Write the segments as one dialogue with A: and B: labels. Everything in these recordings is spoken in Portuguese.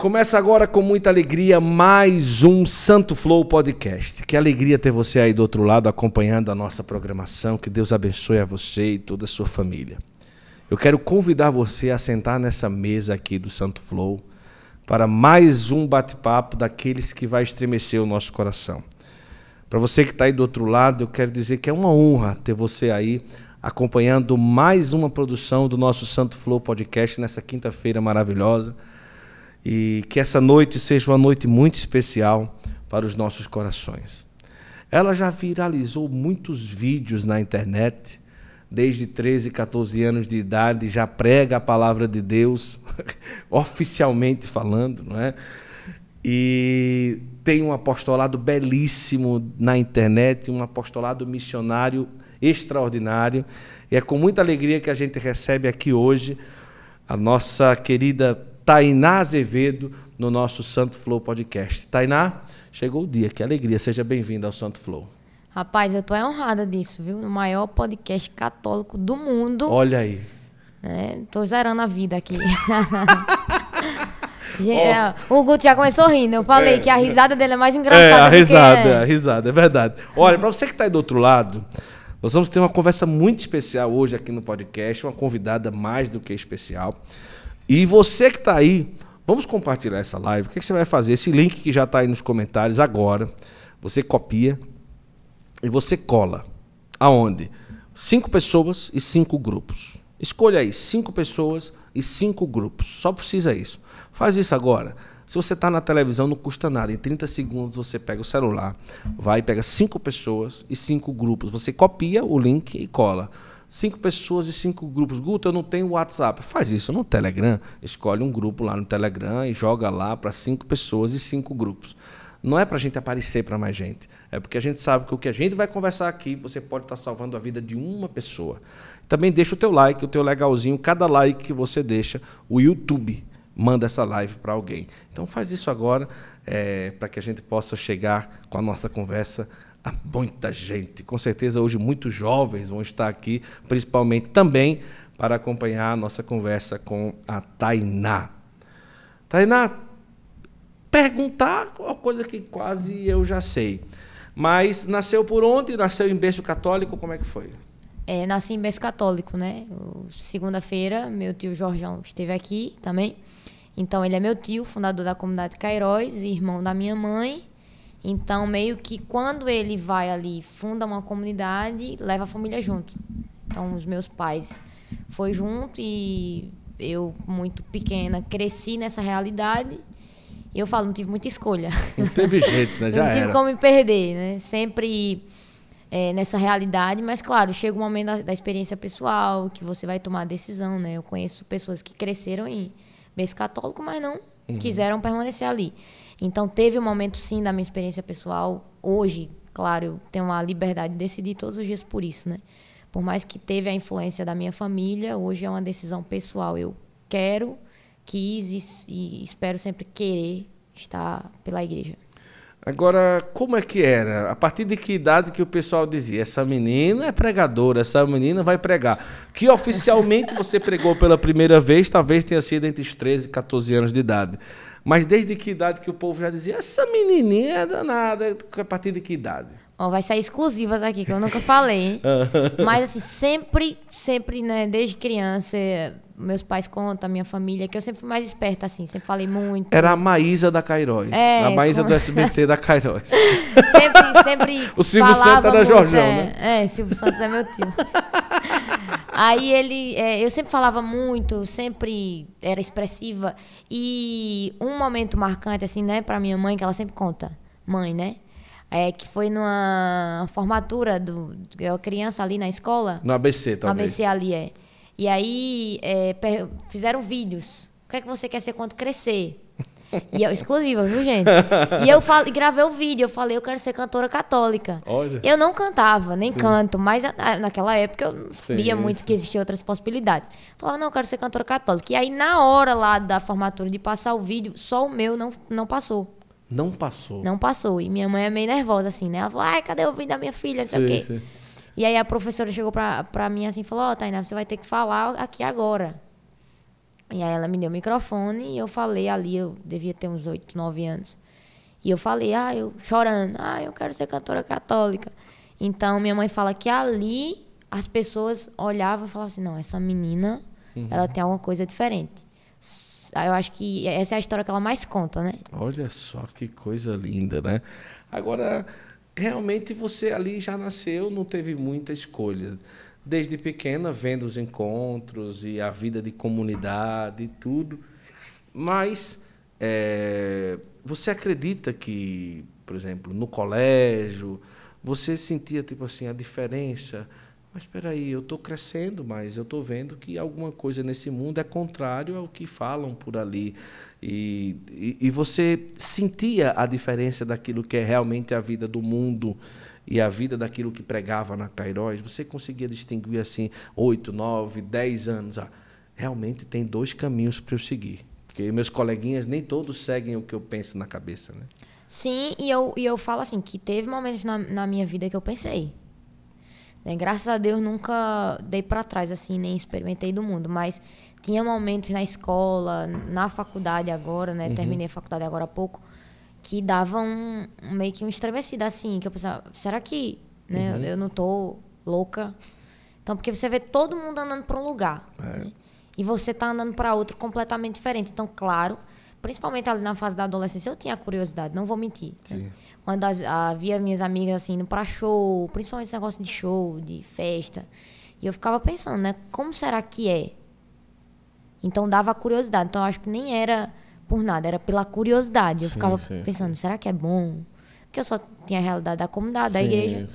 A: Começa agora com muita alegria mais um Santo Flow Podcast. Que alegria ter você aí do outro lado acompanhando a nossa programação. Que Deus abençoe a você e toda a sua família. Eu quero convidar você a sentar nessa mesa aqui do Santo Flow para mais um bate-papo daqueles que vai estremecer o nosso coração. Para você que está aí do outro lado, eu quero dizer que é uma honra ter você aí acompanhando mais uma produção do nosso Santo Flow Podcast nessa quinta-feira maravilhosa e que essa noite seja uma noite muito especial para os nossos corações. Ela já viralizou muitos vídeos na internet, desde 13, 14 anos de idade, já prega a palavra de Deus, oficialmente falando, não é? E tem um apostolado belíssimo na internet, um apostolado missionário extraordinário. E é com muita alegria que a gente recebe aqui hoje a nossa querida Tainá Azevedo no nosso Santo Flow Podcast. Tainá, chegou o dia, que alegria, seja bem-vinda ao Santo Flow.
B: Rapaz, eu tô honrada disso, viu? No maior podcast católico do mundo. Olha
A: aí. É,
B: tô zerando a vida aqui. oh. O Guto já começou rindo. Eu falei é, que a risada dele é mais engraçada. É, a risada, que... É. a
A: risada, é verdade. Olha, para você que está aí do outro lado, nós vamos ter uma conversa muito especial hoje aqui no podcast, uma convidada mais do que especial. E você que está aí, vamos compartilhar essa live. O que, é que você vai fazer? Esse link que já está aí nos comentários agora, você copia e você cola. Aonde? Cinco pessoas e cinco grupos. Escolha aí cinco pessoas e cinco grupos. Só precisa isso. Faz isso agora. Se você está na televisão, não custa nada. Em 30 segundos você pega o celular, vai, pega cinco pessoas e cinco grupos. Você copia o link e cola cinco pessoas e cinco grupos. Guto, eu não tenho WhatsApp. Faz isso no Telegram. Escolhe um grupo lá no Telegram e joga lá para cinco pessoas e cinco grupos. Não é para a gente aparecer para mais gente. É porque a gente sabe que o que a gente vai conversar aqui, você pode estar tá salvando a vida de uma pessoa. Também deixa o teu like, o teu legalzinho. Cada like que você deixa, o YouTube manda essa live para alguém. Então faz isso agora é, eh, para que a gente possa chegar com a nossa conversa a muita gente. Com certeza, hoje, muitos jovens vão estar aqui, principalmente também para acompanhar a nossa conversa com a Tainá. Tainá, perguntar é uma coisa que quase eu já sei. Mas nasceu por onde? Nasceu em berço católico? Como é que foi?
B: É, nasci em berço católico, né? Segunda-feira, meu tio Jorjão esteve aqui também. Então, ele é meu tio, fundador da comunidade Cairóis, irmão da minha mãe. Então, meio que quando ele vai ali, funda uma comunidade, leva a família junto. Então, os meus pais foi junto e eu, muito pequena, cresci nessa realidade. E eu falo, não tive muita escolha.
A: Não teve jeito, né? Já não tive era. como me
B: perder, né? Sempre é, nessa realidade, mas claro, chega o um momento da, da, experiência pessoal, que você vai tomar a decisão, né? Eu conheço pessoas que cresceram em berço católico, mas não uhum. quiseram permanecer ali. Então teve um momento sim da minha experiência pessoal. Hoje, claro, eu tenho a liberdade de decidir todos os dias por isso, né? Por mais que teve a influência da minha família, hoje é uma decisão pessoal. Eu quero, quis e, e espero sempre querer estar pela igreja.
A: Agora, como é que era? A partir de que idade que o pessoal dizia, essa menina é pregadora, essa menina vai pregar? Que oficialmente você pregou pela primeira vez, talvez tenha sido entre os 13 e 14 anos de idade. Mas desde que idade que o povo já dizia, essa
B: menininha
A: é danada, a partir de que idade?
B: Ó, vai sair exclusivas aqui, que eu nunca falei.
A: Mas assim,
B: sempre, sempre, né, desde criança, meus pais contam, minha família, que eu sempre fui mais esperta, assim, sempre falei muito.
A: Era a Maísa da Cairóis. É, a Maísa com... do SBT da Cairóis. sempre, sempre. O Silvio Santos era muito, Jorjão, é,
B: né? É, Silvio Santos é meu tio. Aí ele, é, eu sempre falava muito, sempre era expressiva. E um momento marcante, assim, né, pra minha mãe, que ela sempre conta, mãe, né? É, que foi numa formatura do. Eu é criança ali na escola.
A: No ABC, talvez. No ABC
B: ali, é. E aí é, fizeram vídeos. O que é que você quer ser quando crescer? E eu, é exclusiva, viu, gente? E eu gravei o vídeo, eu falei, eu quero ser cantora católica. Olha. Eu não cantava, nem Sim. canto, mas naquela época eu não sabia Sim. muito que existiam outras possibilidades. Falava, não, eu quero ser cantora católica. E aí, na hora lá da formatura de passar o vídeo, só o meu não, não passou.
A: Não passou? Não
B: passou. E minha mãe é meio nervosa, assim, né? Ela falou, ai, cadê o vídeo da minha filha? Não sei o quê. Sim. E aí a professora chegou pra, pra mim assim e falou, ó, oh, Tainá, você vai ter que falar aqui agora. E aí ela me deu o microfone e eu falei ali, eu devia ter uns 8, 9 anos. E eu falei, ah, eu chorando, ah, eu quero ser cantora católica. Então minha mãe fala que ali as pessoas olhavam e falavam assim, não, essa menina, uhum. ela tem alguma coisa diferente. Eu acho que essa é a história que ela mais conta, né?
A: Olha só que coisa linda, né? Agora, realmente você ali já nasceu, não teve muita escolha desde pequena vendo os encontros e a vida de comunidade e tudo. Mas é, você acredita que, por exemplo, no colégio, você sentia tipo assim a diferença? Mas espera aí, eu estou crescendo, mas eu estou vendo que alguma coisa nesse mundo é contrário ao que falam por ali. E, e, e você sentia a diferença daquilo que é realmente a vida do mundo e a vida daquilo que pregava na Cairóis, você conseguia distinguir assim, oito, nove, dez anos. Ah, realmente tem dois caminhos para eu seguir. Porque meus coleguinhas nem todos seguem o que eu penso na cabeça, né?
B: Sim, e eu, e eu falo assim, que teve momentos na, na minha vida que eu pensei. Né? Graças a Deus nunca dei para trás, assim, nem experimentei do mundo. Mas tinha momentos na escola, na faculdade agora, né? Uhum. Terminei a faculdade agora há pouco que dava um, meio que um estremecido assim, que eu pensava, será que né, uhum. eu, eu, não tô louca? Então, porque você vê todo mundo andando para um lugar é. né? e você tá andando para outro completamente diferente. Então, claro, principalmente ali na fase da adolescência, eu tinha curiosidade, não vou mentir. Né? Quando havia minhas amigas assim indo para show, principalmente esse negócio de show, de festa, e eu ficava pensando, né, como será que é? Então dava curiosidade. Então eu acho que nem era por nada, era pela curiosidade. Eu sim, ficava sim, pensando, sim. será que é bom? Porque eu só tinha a realidade da comunidade, da igreja.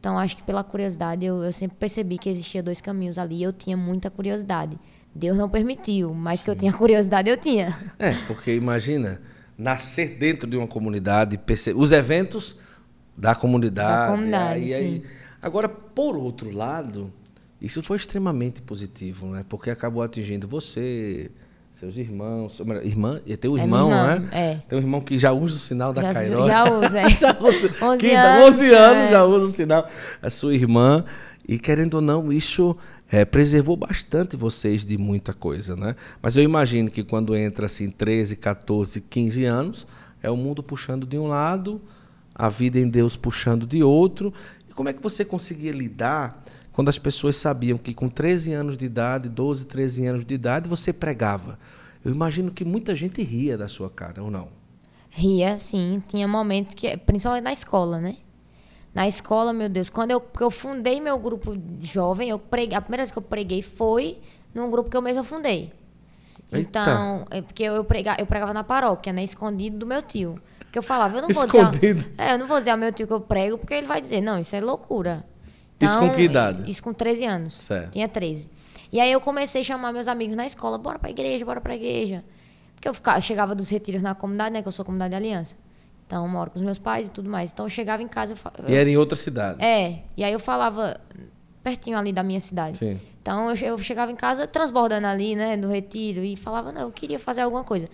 B: Então, acho que pela curiosidade, eu, eu sempre percebi que existia dois caminhos ali. Eu tinha muita curiosidade. Deus não permitiu, mas que eu tinha curiosidade, eu tinha.
A: É, porque imagina, nascer dentro de uma comunidade, os eventos da comunidade. Da comunidade, aí, aí, Agora, por outro lado, isso foi extremamente positivo, né? Porque acabou atingindo você, seus irmãos, sua... irmã, e tem um é irmão, é? irmã, né? É. Tem um irmão que já usa o sinal da já, Já
B: usa, é. já usa. 11 Quinta, anos. 11 é. anos é. já usa
A: o sinal. A sua irmã. E querendo ou não, isso é, preservou bastante vocês de muita coisa, né? Mas eu imagino que quando entra assim 13, 14, 15 anos, é o mundo puxando de um lado, a vida em Deus puxando de outro, como é que você conseguia lidar quando as pessoas sabiam que com 13 anos de idade, 12, 13 anos de idade, você pregava? Eu imagino que muita gente ria da sua cara, ou não?
B: Ria, sim. Tinha momentos que, principalmente na escola, né? Na escola, meu Deus, quando eu, eu fundei meu grupo jovem, eu preguei, a primeira vez que eu preguei foi num grupo que eu mesma fundei. Então, Eita. é porque eu, eu pregava na paróquia, né? Escondido do meu tio. Porque eu falava, eu não vou dizer. É, eu não vou dizer ao meu tio que eu prego, porque ele vai dizer, não, isso é loucura. Então, isso com que idade? Isso com 13 anos. Certo. Tinha 13. E aí eu comecei a chamar meus amigos na escola, bora pra igreja, bora pra igreja. Porque eu ficava, eu chegava dos retiros na comunidade, né? Que eu sou comunidade de aliança. Então, eu moro com os meus pais e tudo mais. Então, eu chegava em casa. Eu, e era em
A: outra cidade?
B: É. E aí eu falava, pertinho ali da minha cidade. Sim. Então, eu, chegava em casa transbordando ali, né? Do retiro. E falava, não, eu queria fazer alguma coisa.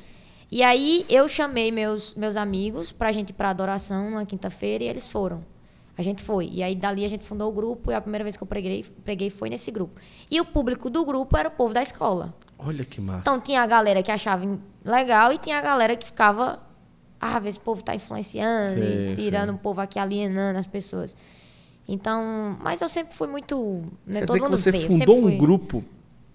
B: E aí eu chamei meus, meus amigos pra gente ir pra adoração na quinta-feira e eles foram. A gente foi. E aí dali a gente fundou o grupo e a primeira vez que eu preguei, preguei foi nesse grupo. E o público do grupo era o povo da escola.
A: Olha que massa. Então
B: tinha a galera que achava legal e tinha a galera que ficava. Ah, o povo tá influenciando, sim, tirando sim. o povo aqui, alienando as pessoas. Então, mas eu sempre fui muito. Né, Quer todo dizer mundo que você veio. fundou um grupo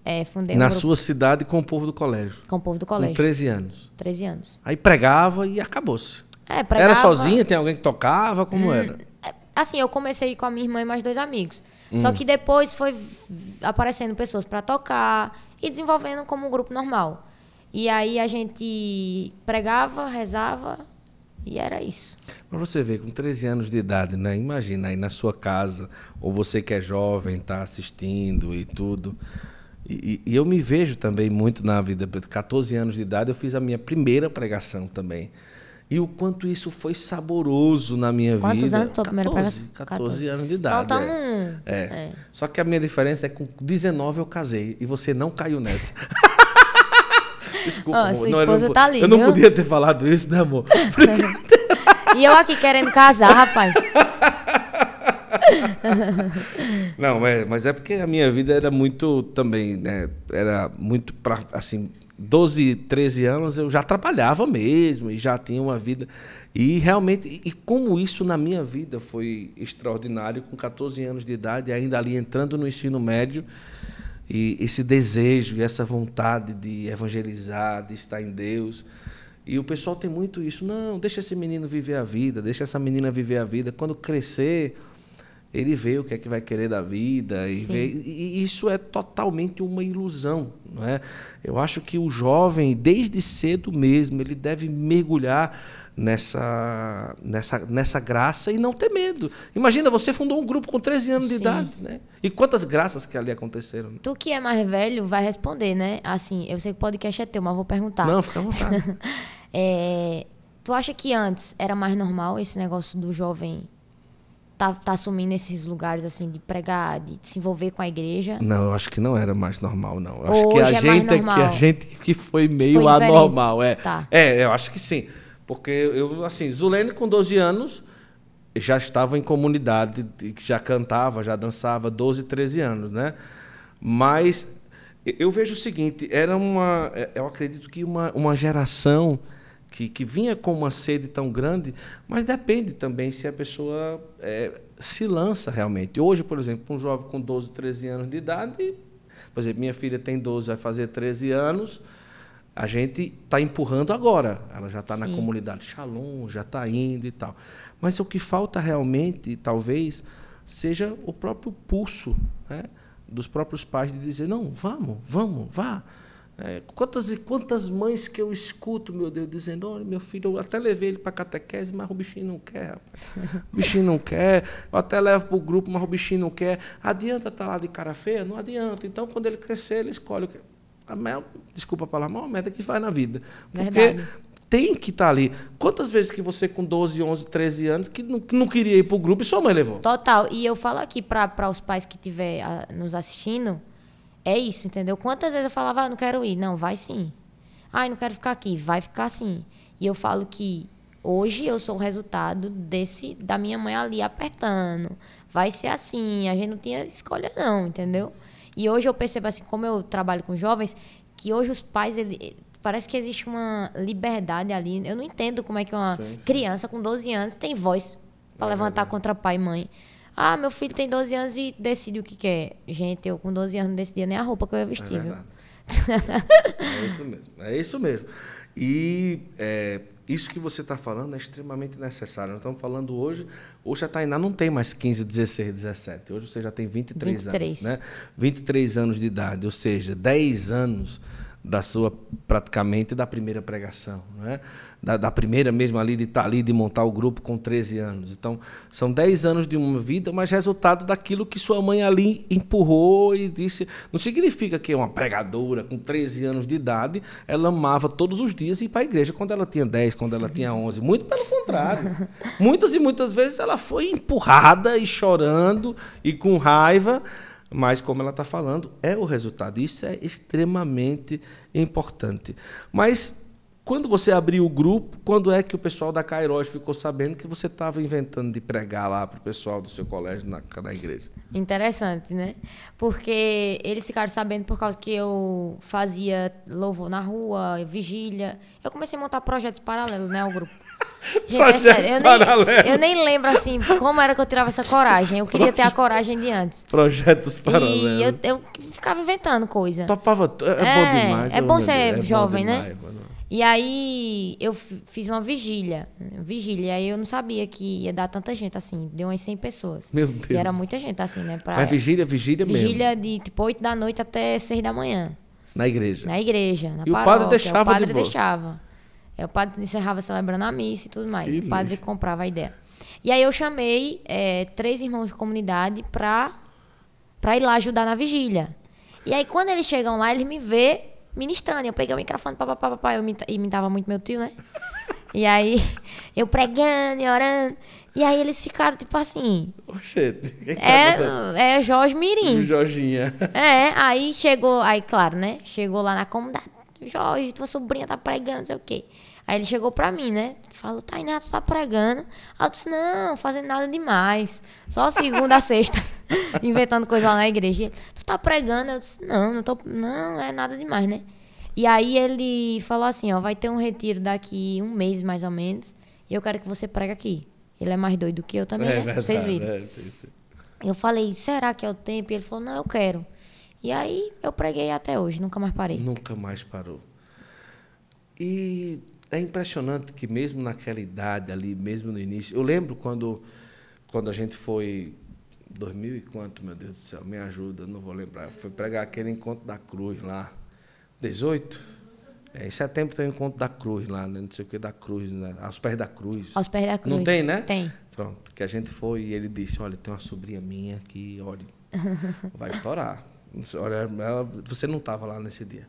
B: é, fundei um Na grupo. sua
A: cidade com o povo do colégio? Com o
B: povo do colégio. Com 13 anos? 13 anos.
A: Aí pregava e acabou-se.
B: É, pregava... Era sozinha? Tem
A: alguém que tocava? Como hum, era?
B: É, assim, eu comecei com a minha irmã e mais dois amigos. Hum. Só que depois foi aparecendo pessoas para tocar e desenvolvendo como um grupo normal. E aí a gente pregava, rezava
A: e era isso. Mas você vê, com 13 anos de idade, né? Imagina aí na sua casa, ou você que é jovem, está assistindo e tudo. E, e, eu me vejo também muito na vida. 14 anos de idade, eu fiz a minha primeira pregação também. E o quanto isso foi saboroso na minha Quantos vida. Quantos anos tua primeira pregação? 14, anos de então idade. Então, tá é. Um... É. é. Só que a minha diferença é que com 19 eu casei e você não caiu nessa. Desculpa, oh, amor. Não, esposa não, tá ali, eu não, podia ter falado isso, né, amor?
B: e eu aqui querendo casar, rapaz.
A: Não, mas mas é porque a minha vida era muito também, né? Era muito para assim, 12, 13 anos eu já trabalhava mesmo e já tinha uma vida. E realmente, e como isso na minha vida foi extraordinário, com 14 anos de idade, ainda ali entrando no ensino médio, e esse desejo e essa vontade de evangelizar, de estar em Deus. E o pessoal tem muito isso. Não, deixa esse menino viver a vida, deixa essa menina viver a vida. Quando crescer, ele vê o que é que vai querer da vida e, vê, e, isso é totalmente uma ilusão, não é? Eu acho que o jovem desde cedo mesmo ele deve mergulhar nessa nessa nessa graça e não ter medo. Imagina você fundou um grupo com 13 anos Sim. de idade, né? E quantas graças que ali aconteceram.
B: Tu que é mais velho vai responder, né? Assim, eu sei que o podcast é teu, mas vou perguntar. Não, fica à vontade. é, tu acha que antes era mais normal esse negócio do jovem tá, tá assumindo esses lugares assim de pregar, de se envolver com a igreja?
A: Não, eu acho que não era mais normal, não. Eu acho Hoje que a é gente é que a gente que foi meio foi anormal, é. Tá. É, eu acho que sim. Porque eu assim, Zulene com 12 anos já estava em comunidade, já cantava, já dançava 12, 13 anos, né? Mas eu vejo o seguinte, era uma é, eu acredito que uma, uma geração que, que vinha com uma sede tão grande, mas depende também se a pessoa é, se lança realmente. Hoje, por exemplo, um jovem com 12, 13 anos de idade, por exemplo, minha filha tem 12, vai fazer 13 anos, a gente está empurrando agora. Ela já está na comunidade Shalom, já está indo e tal. Mas o que falta realmente, talvez, seja o próprio pulso né, dos próprios pais de dizer: não, vamos, vamos, vá. É, quantas e quantas mães que eu escuto, meu Deus, dizendo: olha, meu filho, eu até levei ele para catequese, mas o bichinho não quer, O bichinho não quer. Eu até levo para o grupo, mas o bichinho não quer. Adianta estar tá lá de cara feia? Não adianta. Então, quando ele crescer, ele escolhe. A maior, desculpa falar palavra, a maior meta que faz na vida. Porque Verdade. tem que estar tá ali. Quantas vezes que você, com 12, 11, 13 anos, que não, que não queria ir para o grupo e sua mãe levou?
B: Total. E eu falo aqui para os pais que estiverem ah, nos assistindo. É isso, entendeu? Quantas vezes eu falava, ah, não quero ir. Não, vai sim. Ai, ah, não quero ficar aqui. Vai ficar sim. E eu falo que hoje eu sou o resultado desse da minha mãe ali apertando. Vai ser assim, a gente não tinha escolha não, entendeu? E hoje eu percebo assim, como eu trabalho com jovens, que hoje os pais ele, parece que existe uma liberdade ali. Eu não entendo como é que uma sim, sim. criança com 12 anos tem voz para levantar verdade. contra pai e mãe. Ah, meu filho tem 12 anos e decide o que quer. Gente, eu com 12 anos não decidia nem a roupa que eu ia vestir, é
A: é isso mesmo. É isso mesmo. E é, isso que você está falando é extremamente necessário. Nós estamos falando hoje. Hoje a Tainá não tem mais 15, 16, 17. Hoje você já tem 23, 23. anos. Né? 23 anos de idade, ou seja, 10 anos da sua praticamente da primeira pregação, né? da, da primeira mesmo ali de estar tá, ali, de montar o grupo com 13 anos. Então, são 10 anos de uma vida, mas resultado daquilo que sua mãe ali empurrou e disse. Não significa que é uma pregadora com 13 anos de idade, ela amava todos os dias ir para a igreja quando ela tinha 10, quando ela tinha 11. Muito pelo contrário. Muitas e muitas vezes ela foi empurrada e chorando e com raiva mas, como ela está falando, é o resultado. Isso é extremamente importante. Mas quando você abriu o grupo, quando é que o pessoal da Cairóis ficou sabendo que você estava inventando de pregar lá para o pessoal do seu colégio na, na igreja?
B: Interessante, né? Porque eles ficaram sabendo por causa que eu fazia louvor na rua, vigília. Eu comecei a montar projetos paralelos, né, ao grupo. Gente, é eu, nem, eu, nem, lembro assim como era que eu tirava essa coragem. Eu queria ter a coragem de antes.
A: Projetos paralelos. E
B: eu, eu ficava inventando
A: coisa. Topava. É, é bom é, demais. É bom ser é jovem, bom né? demais, né? Mano.
B: E aí eu fiz uma vigília, vigília, e aí eu não sabia que ia dar tanta gente assim, deu umas 100 pessoas. Meu Deus. E era muita gente assim, né? Pra, Mas vigília,
A: vigília, vigília
B: mesmo? Vigília de tipo 8 da noite até 6 da manhã. Na igreja? Na igreja, na e paróquia. o padre deixava O padre de deixava. É, o padre encerrava celebrando a missa e tudo mais. Que o padre comprava a ideia. E aí eu chamei é, três irmãos de comunidade pra, pra ir lá ajudar na vigília. E aí quando eles chegam lá, eles me vê ministrando. Eu peguei o microfone, papapá, papá, eu imitava muito meu tio, né? E aí, eu pregando e orando. E aí eles ficaram tipo assim.
A: Oxente. Tá
B: é, é Jorge Mirim.
A: Jorginha.
B: É, aí chegou, aí claro, né? Chegou lá na comunidade. Jorge, tua sobrinha tá pregando, não sei o quê. Aí ele chegou pra mim, né? Falou, Tainá, tu tá pregando. Aí eu disse, não, fazendo nada demais. Só segunda a sexta, inventando coisa lá na igreja. Tu tá pregando? Eu disse, não, não tô. Não, é nada demais, né? E aí ele falou assim, ó, vai ter um retiro daqui um mês, mais ou menos, e eu quero que você pregue aqui. Ele é mais doido que eu também, é, né? Verdade, Vocês é, viram. É, sim, sim. Eu falei, será que é o tempo? E ele falou, não, eu quero. E aí eu preguei até hoje, nunca mais
A: parei. Nunca mais parou. E é impressionante que mesmo naquela idade ali, mesmo no início, eu lembro quando quando a gente foi 2000 e quanto, meu Deus do céu, me ajuda, não vou lembrar. Foi pregar aquele encontro da cruz lá, 18. É, em setembro tem o encontro da cruz lá, né? não sei o que da cruz, né? aos pés da cruz. Aos pés da cruz. Não tem, né? Tem. Pronto, que a gente foi e ele disse, olha, tem uma sobrinha minha que, olha, vai estourar. Olha, ela, você não estava lá nesse dia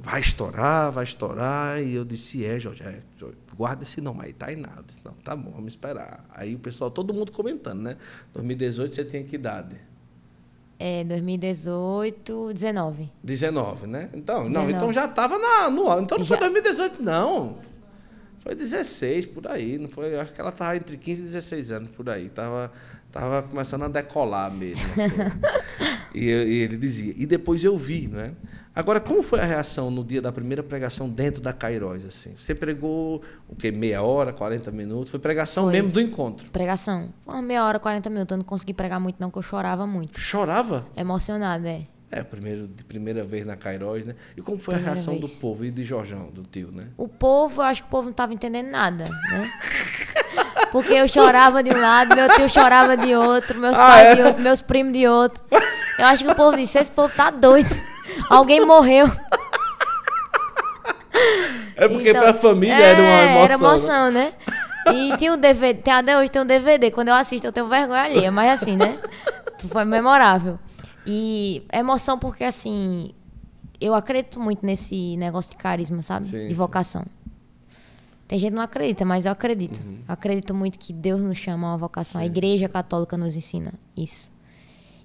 A: vai estourar, vai estourar. E eu disse, é, Jorge, é, guarda esse nome aí, Tainá. Eu disse, não, tá bom, vamos esperar. Aí o pessoal, todo mundo comentando, né? 2018 você tinha que idade?
B: É, 2018, 19.
A: 19, né? Então, 19. não, então já estava no ano. Então não já. foi 2018, não. Foi 16 por aí, não foi? Acho que ela estava entre 15 e 16 anos por aí. Tava, tava começando a decolar mesmo. Assim. e, e ele dizia. E depois eu vi, né? Agora, como foi a reação no dia da primeira pregação dentro da Cairóis? Assim? Você pregou o quê? Meia hora, 40 minutos? Foi pregação foi. mesmo do encontro? Pregação.
B: Foi uma meia hora, 40 minutos. Eu não consegui pregar muito, não, porque eu chorava muito. Chorava? Emocionada, é.
A: É, primeiro, de primeira vez na Cairóis, né? E como foi primeira a reação vez. do povo e de Jorjão, do tio, né? O
B: povo, eu acho que o povo não estava entendendo nada, né? Porque eu chorava de um lado, meu tio chorava de outro, meus ah, pais é? de outro, meus primos de outro. Eu acho que o povo disse, esse povo tá doido. Alguém morreu.
A: É porque então, pra família é, era uma emoção. É, era emoção,
B: né? né? E tinha o DVD, tem, até hoje tem um DVD. Quando eu assisto, eu tenho vergonha ali. mas assim, né? Foi memorável. E emoção porque, assim, eu acredito muito nesse negócio de carisma, sabe? Sim, de vocação. Sim. Tem gente que não acredita, mas eu acredito. Uhum. Acredito muito que Deus nos chama a uma vocação. Sim. A igreja católica nos ensina isso.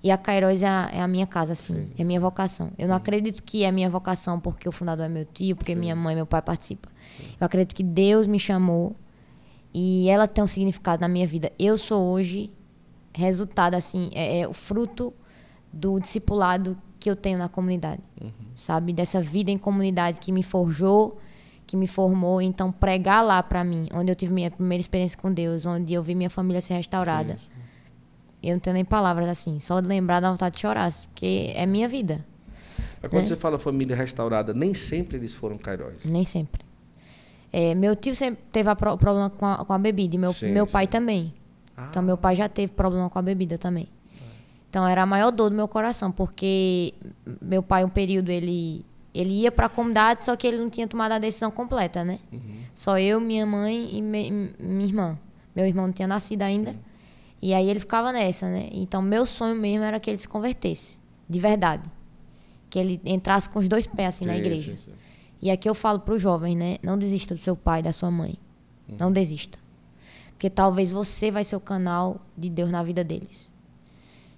B: E a Cairóis é a, é a minha casa, assim, Sim. é minha vocação. Eu não acredito que é minha vocação porque o fundador é meu tio, porque Sim. minha mãe, e meu pai participam. Eu acredito que Deus me chamou e ela tem um significado na minha vida. Eu sou hoje resultado, assim, é, é o fruto do discipulado que eu tenho na comunidade, uhum. sabe? Dessa vida em comunidade que me forjou, que me formou. Então, pregar lá para mim, onde eu tive minha primeira experiência com Deus, onde eu vi minha família ser restaurada, Sim eu não tenho nem palavras assim. Só de lembrar da vontade de chorar, assim, porque é minha vida.
A: Mas quando né? você fala família restaurada, nem sempre eles foram caróis.
B: Nem sempre. É, meu tio sempre teve pro, problema com a, com a, bebida, e meu, sim, meu pai também. Ah. Então, meu pai já teve problema com a bebida também. Então, era a maior dor do meu coração, porque meu pai, um período, ele, ele ia para a comunidade, só que ele não tinha tomado a decisão completa, né? Uhum. Só eu, minha mãe e me, minha irmã. Meu irmão não tinha nascido ainda. Sim. E aí ele ficava nessa, né? Então meu sonho mesmo era que ele se convertesse, de verdade. Que ele entrasse com os dois pés assim, na igreja. E aqui eu falo para os jovens, né? Não desista do seu pai, da sua mãe. Uhum. Não desista. Porque talvez você vai ser o canal de Deus na vida deles.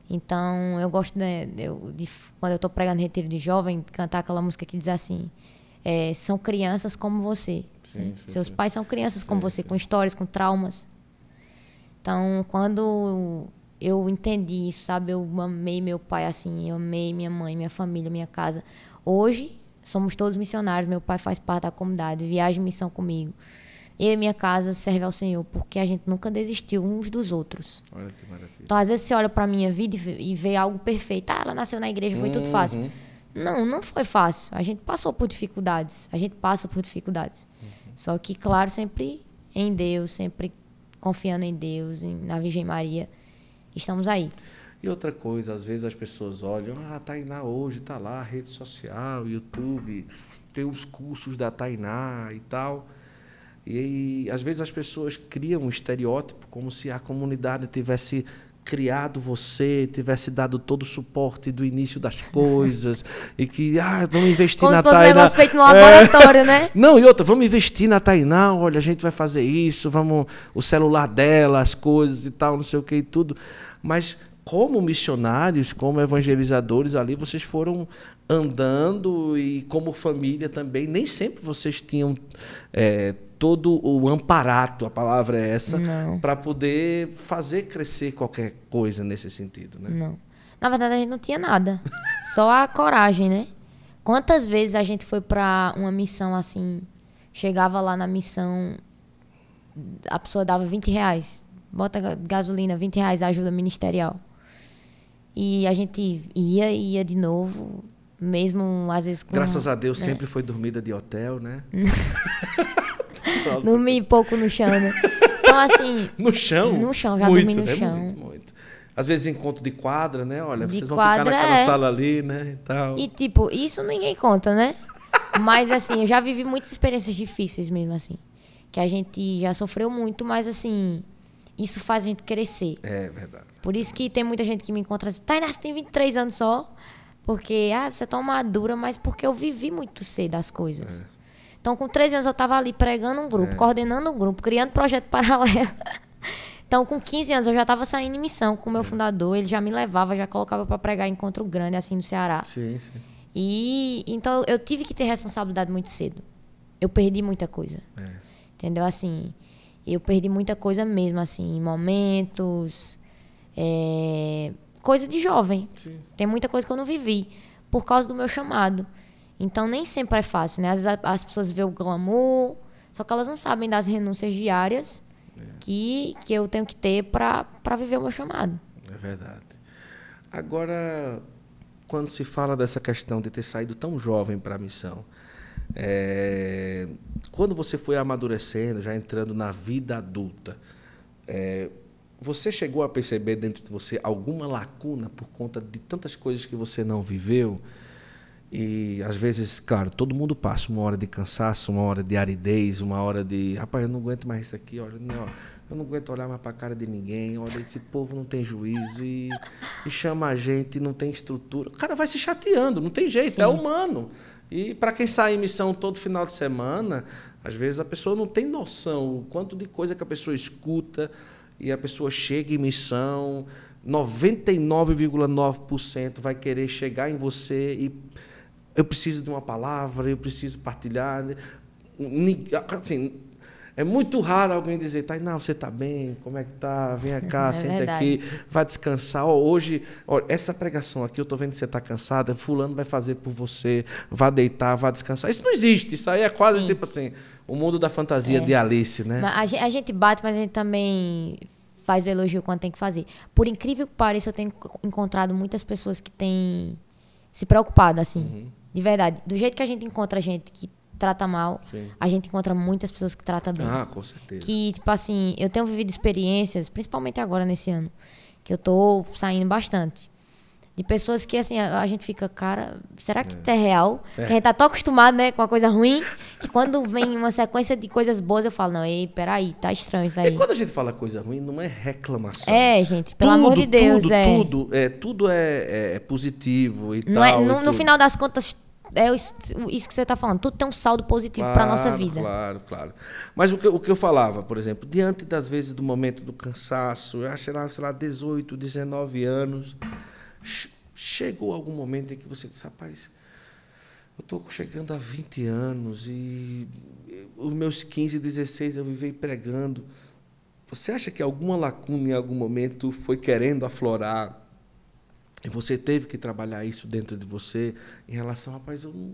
B: Então, eu gosto né, de, de, de quando eu estou pregando retiro de jovem, cantar aquela música que diz assim: é, são crianças como você. Sim, sim, Seus sim. pais são crianças como você, com histórias, com traumas. Então, quando eu entendi isso, sabe? Eu amei meu pai assim, eu amei minha mãe, minha família, minha casa. Hoje, somos todos missionários, meu pai faz parte da comunidade, viaja em missão comigo. Eu e minha casa serve ao Senhor, porque a gente nunca desistiu uns dos outros. Olha que maravilha. Então, às vezes, você olha para minha vida e vê algo perfeito. Ah, ela nasceu na igreja, foi uhum. tudo fácil. Uhum. Não, não foi fácil. A gente passou por dificuldades. A gente passa por dificuldades. Uhum. Só que, claro, sempre em Deus, sempre confiando em Deus, em, na Virgem Maria, estamos aí.
A: E outra coisa, às vezes as pessoas olham, ah, a Tainá hoje está lá, rede social, YouTube, tem os cursos da Tainá e tal. E, e às vezes as pessoas criam um estereótipo como se a comunidade tivesse criado você, tivesse dado todo o suporte do início das coisas, e que, ah, vamos investir Como na Tainá. Como se fosse um negócio feito no é. laboratório, é... né? Não, e outra, vamos investir na Tainá, olha, a gente vai fazer isso, vamos, o celular dela, as coisas e tal, não sei o que e tudo. Mas como missionários, como evangelizadores ali, vocês foram andando e como família também, nem sempre vocês tinham é, todo o amparato, a palavra é essa, para poder fazer crescer qualquer coisa nesse sentido, né? Não.
B: Na verdade, a gente não tinha nada. Só a coragem, né? Quantas vezes a gente foi para uma missão assim, chegava lá na missão, a pessoa dava 20 reais, bota gasolina, 20 reais, ajuda ministerial. E a gente ia e ia de novo, mesmo às vezes com. Graças a Deus né? sempre
A: foi dormida de hotel, né?
B: dormi pouco no chão, né? Então, assim. no chão? No chão, já muito, dormi no né? chão. Muito,
A: muito. Às vezes encontro de quadra, né? Olha, de vocês vão quadra, ficar naquela é. sala ali, né? E, tal. e
B: tipo, isso ninguém conta, né? Mas assim, eu já vivi muitas experiências difíceis mesmo, assim. Que a gente já sofreu muito, mas assim, isso faz a gente crescer. É verdade. Por isso que tem muita gente que me encontra assim, Tainá, você tem 23 anos só. Porque, ah, você é tão madura, mas porque eu vivi muito cedo as coisas. É. Então, com 13 anos, eu estava ali pregando um grupo, é. coordenando um grupo, criando projeto paralelo. então, com 15 anos, eu já estava saindo em missão com o meu é. fundador. Ele já me levava, já colocava para pregar encontro grande, assim, no Ceará. Sim, sim. E então eu tive que ter responsabilidade muito cedo. Eu perdi muita coisa. É. Entendeu? Assim, eu perdi muita coisa mesmo, assim, momentos. É, coisa de jovem. Sim. Tem muita coisa que eu não vivi por causa do meu chamado. Então nem sempre é fácil, né? Às vezes as pessoas veem o glamour, só que elas não sabem das renúncias diárias é. que, que eu tenho que ter para viver o meu chamado.
A: É verdade. Agora, quando se fala dessa questão de ter saído tão jovem para a missão, é, quando você foi amadurecendo, já entrando na vida adulta, é, você chegou a perceber dentro de você alguma lacuna por conta de tantas coisas que você não viveu? E às vezes, claro, todo mundo passa uma hora de cansaço, uma hora de aridez, uma hora de. Rapaz, eu não aguento mais isso aqui, olha, não, eu não aguento olhar mais para a cara de ninguém, olha, esse povo não tem juízo e, e, chama a gente, não tem estrutura. O cara vai se chateando, não tem jeito, é Sim. é humano. E para quem sai em missão todo final de semana, às vezes a pessoa não tem noção o quanto de coisa que a pessoa escuta e a pessoa chega em missão. 99,9% vai querer chegar em você e eu preciso de uma palavra, eu preciso partilhar. Né? Assim, é muito raro alguém dizer, Tainá, você está bem? Como é que tá? Vem é cá, é senta verdade. aqui, vai descansar. Oh, hoje, oh, essa pregação aqui, eu estou vendo que você está cansada, fulano vai fazer por você, vá deitar, vá descansar. Isso não existe, isso aí é quase Sim. tipo assim, o mundo da fantasia é. de Alice, né? A
B: gente bate, mas a gente também faz o elogio quando tem que fazer. Por incrível que pareça, eu tenho encontrado muitas pessoas que têm se preocupado, assim. Uhum. De verdade. Do jeito que a gente encontra gente que trata mal, Sim. a gente encontra muitas pessoas que tratam bem. Ah, com
A: certeza. Que,
B: tipo assim, eu tenho vivido experiências, principalmente agora nesse ano, que eu tô saindo bastante. De pessoas que, assim, a, a gente fica, cara, será que é, é real? É. Que a gente tá tão acostumado, né, com uma coisa ruim, que quando vem uma sequência de coisas boas, eu falo, não, ei, peraí, tá estranho isso é, aí. E quando
A: a gente fala coisa ruim, não é reclamação.
B: É, gente, pelo tudo, amor de Deus, tudo, é.
A: Tudo, é, tudo é, é, é positivo e não é, tal. É, no, no final
B: das contas, é isso que você está falando. Tudo tem um saldo positivo claro, para a nossa vida.
A: Claro, claro. Mas o que, o que eu falava, por exemplo, diante das vezes do momento do cansaço, eu acho lá, sei lá, 18, 19 anos, chegou algum momento em que você disse, rapaz, eu estou chegando a 20 anos e os meus 15, 16 eu vivei pregando. Você acha que alguma lacuna em algum momento foi querendo aflorar e você teve que trabalhar isso dentro de você em relação, rapaz, eu não,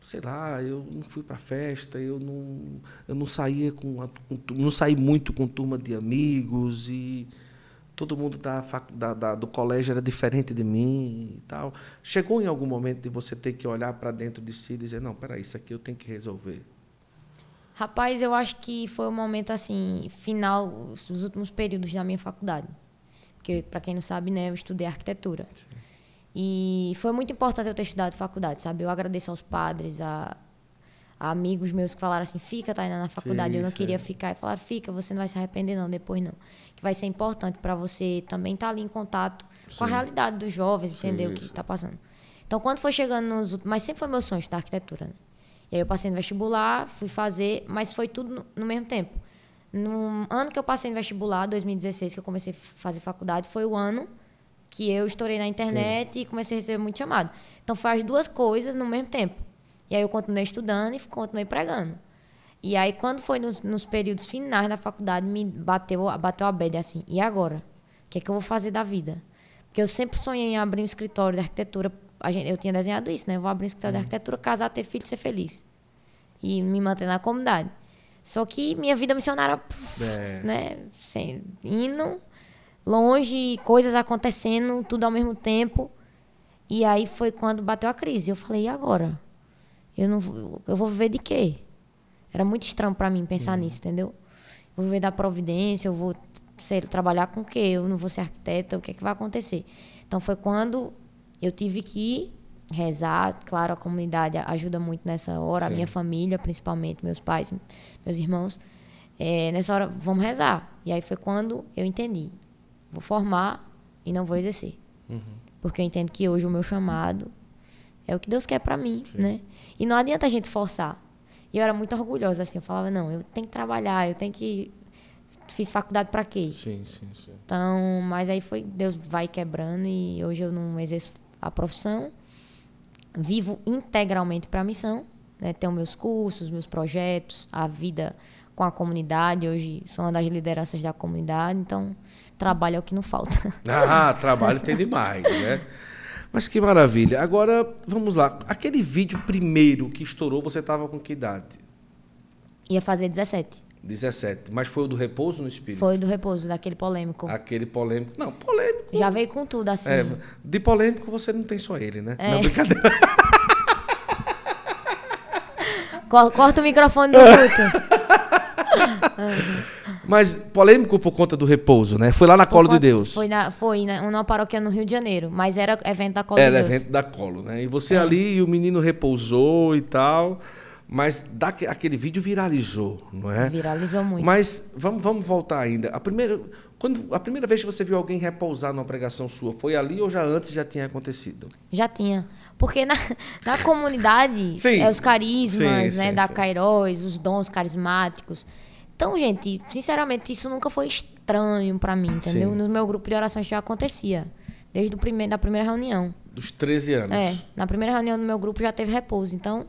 A: sei lá, eu não fui para festa, eu não, eu não saía com, com, não saí muito com turma de amigos e todo mundo da, da, da, do colégio era diferente de mim e tal. Chegou em algum momento de você ter que olhar para dentro de si e dizer, não, peraí, isso aqui eu tenho que resolver.
B: Rapaz, eu acho que foi o um momento assim, final, os últimos períodos da minha faculdade. Porque, para quem não sabe, né, eu estudei arquitetura. Sim. E foi muito importante eu ter estudado faculdade, sabe? Eu agradeço aos padres, a, a amigos meus que falaram assim: fica, indo na faculdade. Sim, eu não queria é. ficar. E falaram: fica, você não vai se arrepender, não, depois não. Que vai ser importante para você também estar tá ali em contato Sim. com a realidade dos jovens, entender o que está passando. Então, quando foi chegando nos. Mas sempre foi meu sonho estudar arquitetura, né? E aí eu passei no vestibular, fui fazer, mas foi tudo no, no mesmo tempo. No ano que eu passei no vestibular, 2016, que eu comecei a fazer faculdade, foi o ano que eu estourei na internet Sim. e comecei a receber muito chamado. Então faz duas coisas no mesmo tempo. E aí eu continuei estudando e continuei pregando. E aí quando foi nos, nos períodos finais da faculdade, me bateu, bateu a bad assim, e agora? O que é que eu vou fazer da vida? Porque eu sempre sonhei em abrir um escritório de arquitetura. Gente, eu tinha desenhado isso, né? Eu vou abrir um escritório uhum. de arquitetura, casar, ter filho, ser feliz. E me manter na comunidade. Só que minha vida missionária, puf,
A: é. né?
B: indo longe, coisas acontecendo, tudo ao mesmo tempo. E aí foi quando bateu a crise. Eu falei, e agora? Eu não eu vou viver de quê? Era muito estranho para mim pensar uhum. nisso, entendeu? vou viver da providência, eu vou sei trabalhar com o quê? Eu não vou ser arquiteta, o que é que vai acontecer? Então foi quando eu tive que rezar. Claro, a comunidade ajuda muito nessa hora, Sim. a minha família, principalmente, meus pais, meus irmãos. É, nessa hora, vamos rezar. E aí foi quando eu entendi: vou formar e não vou exercer. Uhum. Porque eu entendo que hoje o meu chamado é o que Deus quer para mim, Sim. né? E não adianta a gente forçar. E eu era muito orgulhosa, assim, eu falava, não, eu tenho que trabalhar, eu tenho que fiz faculdade para quê?
A: Sim, sim, sim.
B: Então, mas aí foi Deus vai quebrando e hoje eu não exerço a profissão, vivo integralmente para a missão. Né? Tenho meus cursos, meus projetos, a vida com a comunidade. Hoje sou uma das lideranças da comunidade, então trabalho é o que não falta. Ah, trabalho tem
A: demais, né? Mas que maravilha. Agora, vamos lá. Aquele vídeo primeiro que estourou, você estava com que idade?
B: Ia fazer 17.
A: 17. Mas foi o do repouso no espírito? Foi
B: do repouso, daquele polêmico.
A: Aquele polêmico. Não,
B: polêmico. Já veio com tudo, assim. É,
A: de polêmico você não tem só ele, né? É. Não, brincadeira.
B: Corta o microfone do culto.
A: Mas polêmico por conta do repouso, né? Foi lá na por Colo conta, de Deus.
B: Foi, na, foi na, uma paróquia no Rio de Janeiro, mas era evento da Colo era de Deus. Era evento
A: da Colo, né? E você é. ali, e o menino repousou e tal. Mas daque aquele vídeo viralizou, não é?
B: Viralizou muito.
A: Mas vamos, vamos voltar ainda. A primeira, quando, a primeira vez que você viu alguém repousar numa pregação sua, foi ali ou já antes já tinha acontecido?
B: Já tinha. Porque na, na comunidade, sim. é os carismas sim, né, sim, da Kairos, os dons carismáticos. Então, gente, sinceramente, isso nunca foi estranho para mim, entendeu? No meu grupo de oração já acontecia. Desde o primeiro, da primeira reunião.
A: Dos 13 anos. É.
B: Na primeira reunião do meu grupo já teve repouso. Então,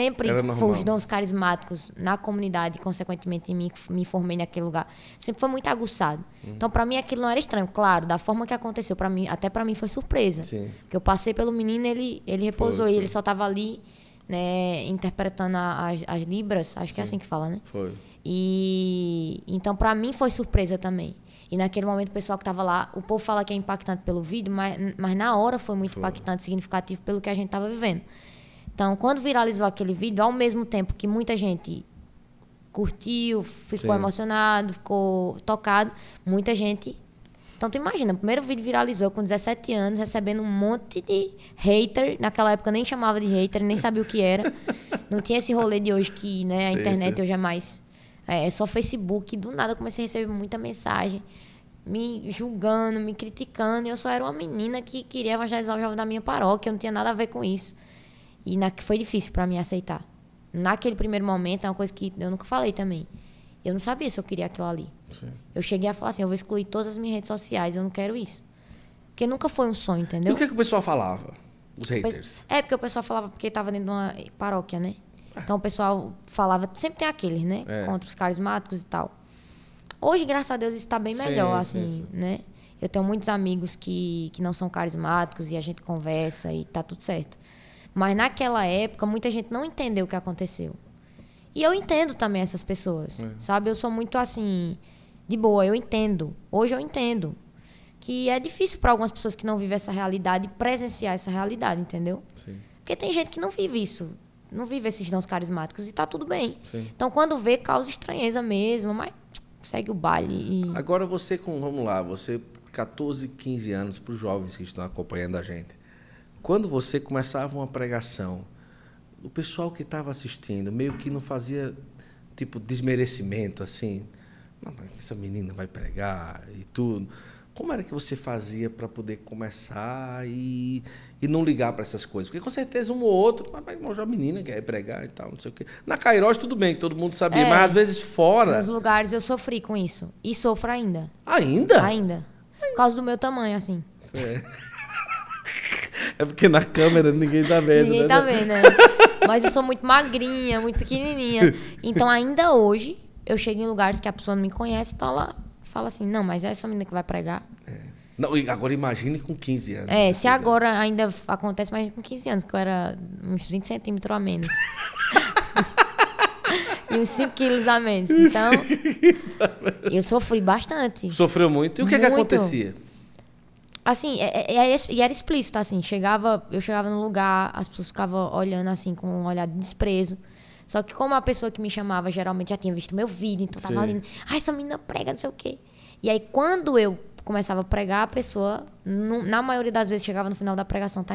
B: sempre foram os dons carismáticos na comunidade, consequentemente me, me formei naquele lugar, sempre foi muito aguçado. Uhum. Então, para mim, aquilo não era estranho. Claro, da forma que aconteceu, para mim, até para mim foi surpresa. Sim. Porque eu passei pelo menino, ele, ele repousou, foi, foi. ele só estava ali, né, interpretando as, as libras, acho que é assim que fala, né? Foi. E então, para mim, foi surpresa também. E naquele momento o pessoal que estava lá, o povo fala que é impactante pelo vídeo, mas, mas na hora foi muito foi. impactante, significativo pelo que a gente estava vivendo. Então, quando viralizou aquele vídeo, ao mesmo tempo que muita gente curtiu, ficou Sim. emocionado, ficou tocado, muita gente. Então, tu imagina, o primeiro vídeo viralizou com 17 anos, recebendo um monte de hater. Naquela época nem chamava de hater, nem sabia o que era. Não tinha esse rolê de hoje que né, a sim, internet sim. hoje é mais. É, é, só Facebook. Do nada eu comecei a receber muita mensagem, me julgando, me criticando. E eu só era uma menina que queria evangelizar o jovem da minha paróquia, eu não tinha nada a ver com isso. E na, foi difícil para mim aceitar. Naquele primeiro momento, é uma coisa que eu nunca falei também. Eu não sabia se eu queria aquilo ali. Sim. Eu cheguei a falar assim: eu vou excluir todas as minhas redes sociais, eu não quero isso. Porque nunca foi um sonho, entendeu? E
A: o que, é que o pessoal falava? Os haters?
B: É, porque o pessoal falava porque estava dentro de uma paróquia, né? Ah. Então o pessoal falava, sempre tem aqueles, né? É. Contra os carismáticos e tal. Hoje, graças a Deus, isso está bem melhor, sim, assim, sim, né? Eu tenho muitos amigos que, que não são carismáticos e a gente conversa e tá tudo certo. Mas naquela época, muita gente não entendeu o que aconteceu. E eu entendo também essas pessoas, é. sabe? Eu sou muito assim, de boa, eu entendo. Hoje eu entendo. Que é difícil para algumas pessoas que não vivem essa realidade presenciar essa realidade, entendeu? Sim. Porque tem gente que não vive isso, não vive esses dons carismáticos e tá tudo bem. Sim. Então quando vê, causa estranheza mesmo, mas segue o baile. E...
A: Agora você com, vamos lá, você 14, 15 anos para os jovens que estão acompanhando a gente quando você começava uma pregação, o pessoal que estava assistindo meio que não fazia tipo desmerecimento assim, não, mas essa menina vai pregar e tudo. Como era que você fazia para poder começar e, e não ligar para essas coisas? Porque com certeza um ou outro, ah, mas, mas a menina quer pregar e tal, não sei o quê. Na Cairóis tudo bem, todo mundo sabia, é, mas às vezes fora. Nos
B: lugares eu sofri com isso. E sofro ainda. Ainda? Ainda. Por causa do meu tamanho, assim.
A: É. É porque na câmera ninguém tá vendo. Ninguém né? tá né? vendo, né?
B: Mas eu sou muito magrinha, muito pequenininha. Então, ainda hoje, eu chego em lugares que a pessoa não me conhece, então ela fala assim: não, mas é essa menina que vai pregar. É.
A: Não, agora imagine com 15 anos. É, assim,
B: se né? agora anos. ainda acontece, imagine com 15 anos, que eu era uns 20 centímetros a menos. e uns 5 quilos a menos. Então, eu sofri bastante. Sofreu muito. E o que, muito. é que acontecia? assim, é, é, é, e era explícito, assim, chegava, eu chegava no lugar, as pessoas ficavam olhando assim com um olhar de desprezo. Só que como a pessoa que me chamava geralmente já tinha visto meu vídeo, então tava lindo ali, ah, essa menina prega, não sei o quê. E aí quando eu começava a pregar, a pessoa, na maioria das vezes, chegava no final da pregação, tá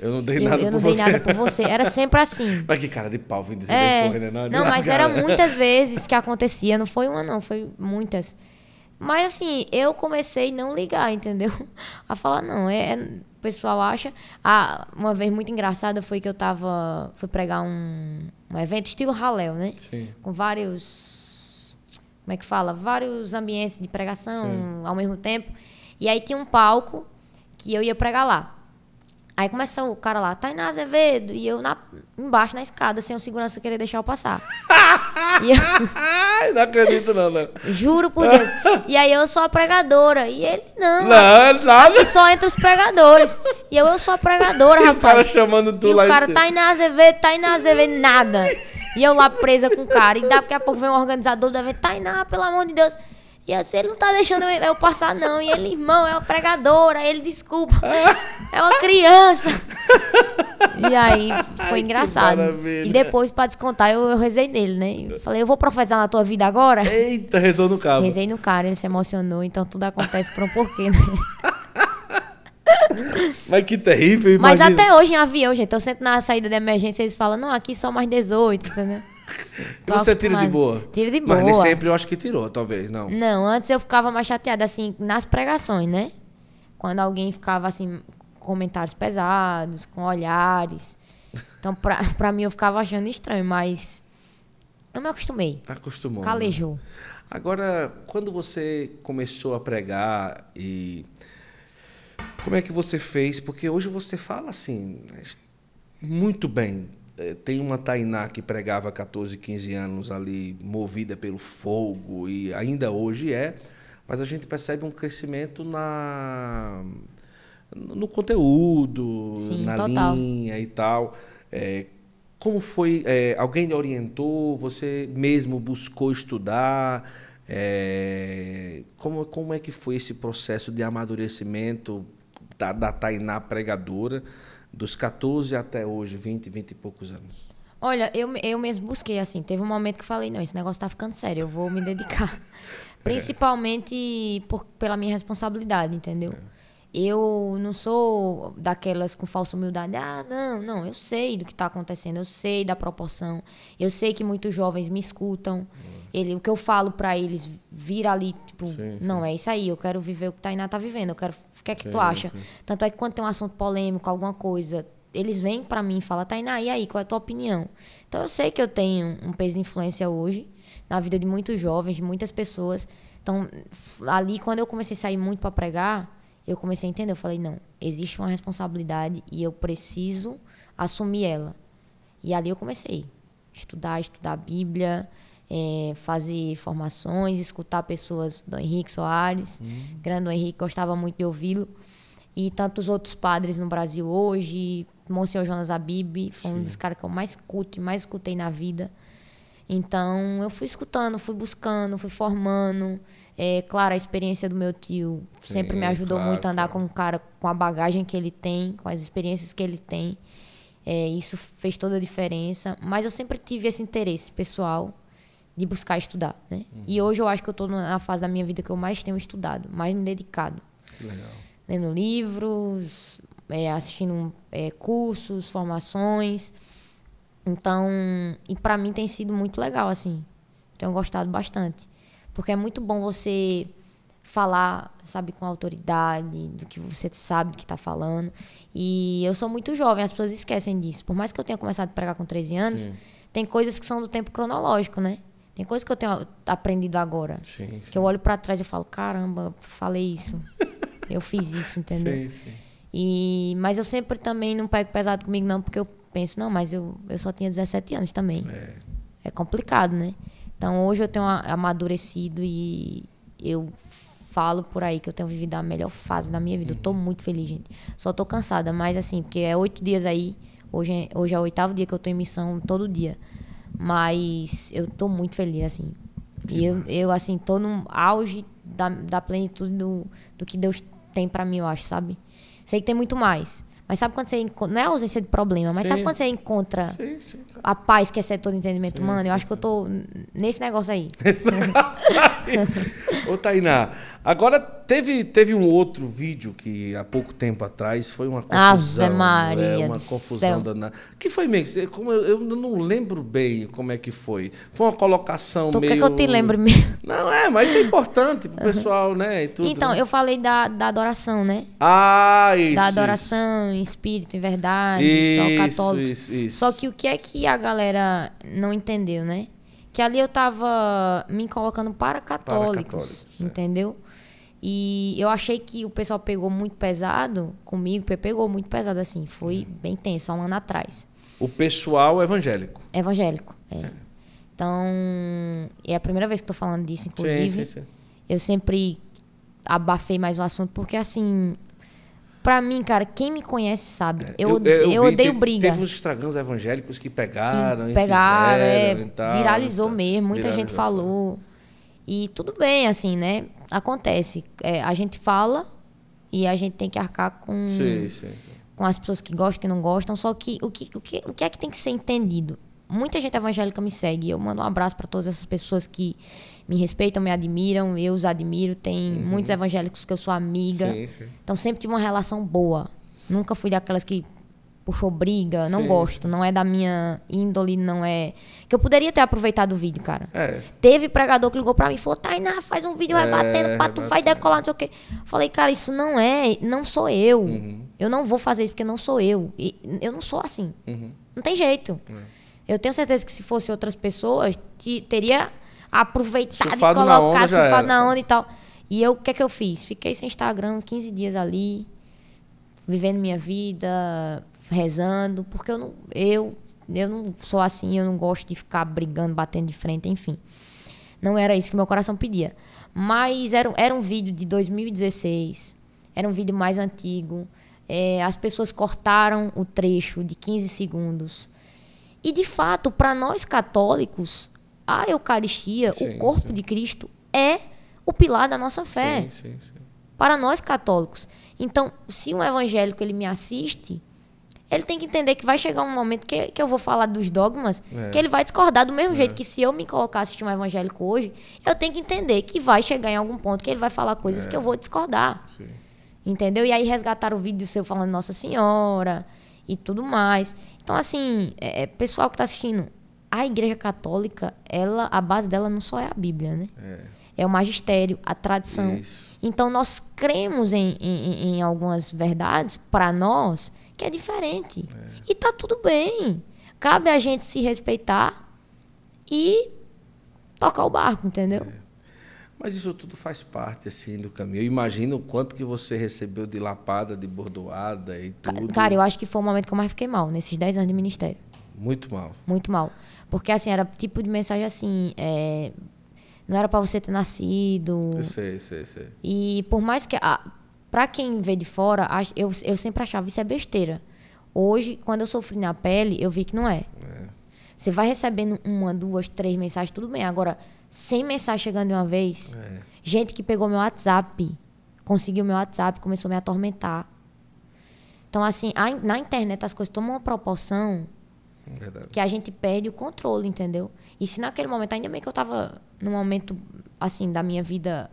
B: Eu não dei, eu, nada, eu não dei nada por você. Era sempre
A: assim. Mas que cara de pau vem dizer é, porra, né? Não, não mas era né? muitas
B: vezes que acontecia, não foi uma, não, foi muitas. Mas assim, eu comecei a não ligar, entendeu? A falar, não, é. é o pessoal acha. Ah, uma vez muito engraçada foi que eu tava. Fui pregar um, um evento estilo Halel, né? Sim. Com vários. Como é que fala? Vários ambientes de pregação Sim. ao mesmo tempo. E aí tinha um palco que eu ia pregar lá. Aí começa o cara lá, Tainá Azevedo, e eu na, embaixo na escada, sem o segurança querer deixar eu passar. e eu... Não acredito, não, não. Né? Juro por Deus. E aí eu sou a pregadora. E ele, não. Não, nada. Só entre os pregadores. E eu, eu sou a pregadora, e
A: rapaz. O cara chamando tu e lá. E o cara, Tainá
B: Azevedo, Tainá Azevedo, nada. E eu lá presa com o cara. E daqui a pouco vem um organizador do evento, Tainá, pelo amor de Deus. E eu disse, ele não tá deixando eu passar, não. E ele, irmão, é uma pregadora. Aí ele, desculpa, é uma criança. E aí foi Ai, engraçado. E depois, pra descontar, eu, eu rezei nele, né? Eu falei, eu vou profetizar na tua vida agora? Eita,
A: rezou no cara. Rezei
B: no cara, ele se emocionou. Então tudo acontece por um porquê, né?
A: Mas que terrível, imagina. Mas até
B: hoje em avião, gente, eu sento na saída da emergência eles falam, não, aqui só mais 18, entendeu? E você tira de boa? Tira de boa. Mas nem sempre
A: eu acho que tirou, talvez, não.
B: Não, antes eu ficava mais chateada, assim, nas pregações, né? Quando alguém ficava, assim, comentários pesados, com olhares. Então, pra, pra mim, eu ficava achando estranho, mas eu me acostumei.
A: Acostumou. Né? Calejou. Né? Agora, quando você começou a pregar e. Como é que você fez? Porque hoje você fala assim, muito bem eh, tem uma Tainá que pregava 14, 15 anos ali, movida pelo fogo, e ainda hoje é, mas a gente percebe um crescimento na no conteúdo, Sim, na total. linha e tal. É, como foi? É, alguém lhe orientou? Você mesmo buscou estudar? É, como, como é que foi esse processo de amadurecimento da, da Tainá pregadora? dos 14 até hoje, 20, 20 e poucos anos?
B: Olha, eu, eu mesmo busquei, assim. Teve um momento que falei, não, esse negócio tá ficando sério, eu vou me dedicar. É. Principalmente por, pela minha responsabilidade, entendeu? É. Eu não sou daquelas com falsa humildade. Ah, não, não, eu sei do que está acontecendo, eu sei da proporção, eu sei que muitos jovens me escutam. É. Ele, o que eu falo para eles, vira ali, tipo, sim, não, sim. é isso aí, eu quero viver o que Tainá tá vivendo, eu quero. O que é que, tu acha? Tanto é que quando tem um assunto polêmico, alguma coisa, eles vêm para mim e falam, Tainá, e aí, qual é a tua opinião? Então eu sei que eu tenho um peso de influência hoje na vida de muitos jovens, de muitas pessoas. Então, ali, quando eu comecei a sair muito para pregar, eu comecei a entender. Eu falei, não, existe uma responsabilidade e eu preciso assumir ela. E ali eu comecei a estudar, estudar a Bíblia, é, fazer formações, escutar pessoas do Henrique Soares, uhum. grande Henrique, gostava muito de ouvi-lo. E tantos outros padres no Brasil hoje, Monsenhor Jonas Abib, foi Sim. um dos caras que eu mais escuto e mais escutei na vida. Então, eu fui escutando, fui buscando, fui formando. É, claro, a experiência do meu tio Sim, sempre me ajudou claro, muito a andar com o cara, com a bagagem que ele tem, com as experiências que ele tem. É, isso fez toda a diferença. Mas eu sempre tive esse interesse pessoal de buscar estudar, né? Uhum. E hoje eu acho que eu estou na fase da minha vida que eu mais tenho estudado, mais me dedicado. legal. Lendo livros, é, assistindo é, cursos, formações. Então, e para mim tem sido muito legal, assim. Tenho gostado bastante. Porque é muito bom você falar, sabe, com autoridade, do que você sabe que está falando. E eu sou muito jovem, as pessoas esquecem disso. Por mais que eu tenha começado a pregar com 13 anos, Sim. tem coisas que são do tempo cronológico, né? Tem coisas que eu tenho aprendido agora. Sim, sim. Que eu olho para trás e falo, caramba, falei isso. eu fiz isso, entendeu? Sim, sim. E, mas eu sempre também não pego pesado comigo, não, porque eu penso, não, mas eu, eu só tinha 17 anos também. É. é complicado, né? Então hoje eu tenho amadurecido e eu falo por aí que eu tenho vivido a melhor fase da minha vida. Uhum. Eu tô uhum. muito feliz, gente. Só tô cansada, mas assim, porque é oito dias aí. Hoje é, hoje é o oitavo dia que eu tô em missão todo dia. Mas eu tô muito feliz, assim. Que e eu, eu, assim, tô no auge da, da plenitude do, do que Deus tem para mim, eu acho, sabe? Sei que tem muito mais. Mas sabe quando você encontra. Não é ausência de problema, mas sim. sabe quando você encontra sim, sim a paz que setor todo entendimento sim, humano. Sim, eu acho sim. que eu tô nesse negócio aí.
A: Ô, Tainá, agora teve, teve um outro vídeo que há pouco tempo atrás foi uma confusão. Ave né? Maria é, uma confusão da Que foi mesmo? Como eu, não lembro bem como é que foi. Foi uma colocação tu meio. Quer que eu te lembro mesmo? Não, é, mas é importante pro pessoal, né? Tudo, então, né? eu
B: falei da, da adoração, né?
A: Ah, isso. Da adoração
B: isso. em espírito, em verdade, isso, só católicos. Isso, isso. Só que o que é que a galera não entendeu, né? Que ali eu tava me colocando para católicos, para católicos é. entendeu? É. E eu achei que o pessoal pegou muito pesado comigo, pegou muito pesado assim, foi hum. bem tenso, há um ano atrás.
A: O pessoal evangélico.
B: Evangélico, é. é. Então, é a primeira vez que estou falando disso, inclusive. Sim, sim, sim. Eu sempre abafei mais o assunto, porque assim, Pra mim, cara, quem me conhece sabe. É, eu, eu, eu, eu odeio te, briga. Teve uns
A: estragãos evangélicos que pegaram, que pegaram, é, fizeram, é, tal, viralizou tal. mesmo, muita viralizou. gente falou.
B: E tudo bem, assim, né? Acontece. É, a gente fala e a gente tem que arcar com, sim, sim, sim. com as pessoas que gostam, que não gostam. Só que o que, o que o que é que tem que ser entendido? Muita gente evangélica me segue. Eu mando um abraço para todas essas pessoas que me respeitam, me admiram, eu os admiro. Tem uhum. muitos evangélicos que eu sou amiga. Sim, sim. Então sempre tive uma relação boa. Nunca fui daquelas que puxou briga, não gosto, não é da minha índole, não é. Que eu poderia ter aproveitado o vídeo, cara. É. Teve pregador que ligou pra mim e falou: Tainá, faz um vídeo rebatendo, é, é pá, tu vai decolar, não sei o quê. Falei, cara, isso não é, não sou eu. Uhum. Eu não vou fazer isso porque não sou eu. E eu não sou assim. Uhum. Não tem jeito. É. Eu tenho certeza que se fosse outras pessoas, teria aproveitar surfado de colocar, fala na onda e tal. E eu, o que é que eu fiz? Fiquei sem Instagram 15 dias ali, vivendo minha vida, rezando, porque eu não, eu, eu não sou assim, eu não gosto de ficar brigando, batendo de frente, enfim. Não era isso que meu coração pedia. Mas era, era um vídeo de 2016, era um vídeo mais antigo. É, as pessoas cortaram o trecho de 15 segundos. E, de fato, para nós católicos, a Eucaristia, sim, o corpo sim. de Cristo, é o pilar da nossa fé. Sim, para nós católicos. Então, se um evangélico ele me assiste, ele tem que entender que vai chegar um momento que, que eu vou falar dos dogmas, é. que ele vai discordar do mesmo é. jeito que se eu me colocar assistir um evangélico hoje, eu tenho que entender que vai chegar em algum ponto que ele vai falar coisas é. que eu vou discordar. Sim. Entendeu? E aí resgatar o vídeo seu falando Nossa Senhora e tudo mais. Então, assim, é, é, pessoal que está assistindo, a Igreja Católica, ela, a base dela não só é a Bíblia, né? É, é o magistério, a tradição. Isso. Então nós cremos em, em, em algumas verdades para nós que é diferente. É. E tá tudo bem. Cabe a gente se respeitar e
A: tocar o barco, entendeu? É. Mas isso tudo faz parte assim do caminho. Eu imagino o quanto que você recebeu de lapada, de bordoada e tudo. Cara, eu acho
B: que foi o momento que eu mais fiquei mal nesses 10 anos de ministério. Muito mal. Muito mal. Porque, assim, era tipo de mensagem assim. É, não era para você ter nascido. Eu
A: sei, sei, sei.
B: E por mais que. A, pra quem vê de fora, eu, eu sempre achava isso é besteira. Hoje, quando eu sofri na pele, eu vi que não é. é. Você vai recebendo uma, duas, três mensagens, tudo bem. Agora, sem mensagem chegando de uma vez. É. Gente que pegou meu WhatsApp, conseguiu meu WhatsApp, começou a me atormentar. Então, assim, a, na internet as coisas tomam uma proporção Verdade. Que a gente perde o controle, entendeu? E se naquele momento, ainda bem que eu estava num momento, assim, da minha vida,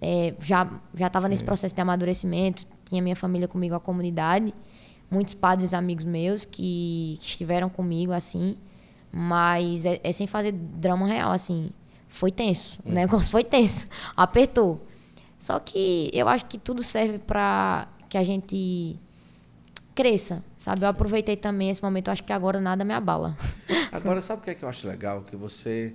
B: é, já, já tava Sim. nesse processo de amadurecimento, tinha minha família comigo, a comunidade, muitos padres amigos meus que, que estiveram comigo, assim, mas é, é, sem fazer drama real, assim. Foi tenso, hum. o uhum. negócio foi tenso, apertou. Só que eu acho que tudo serve para que a gente cresça, sabe? Eu aproveitei também esse momento, eu acho que agora nada me abala.
A: Agora, sabe o que, é que eu acho legal? Que você,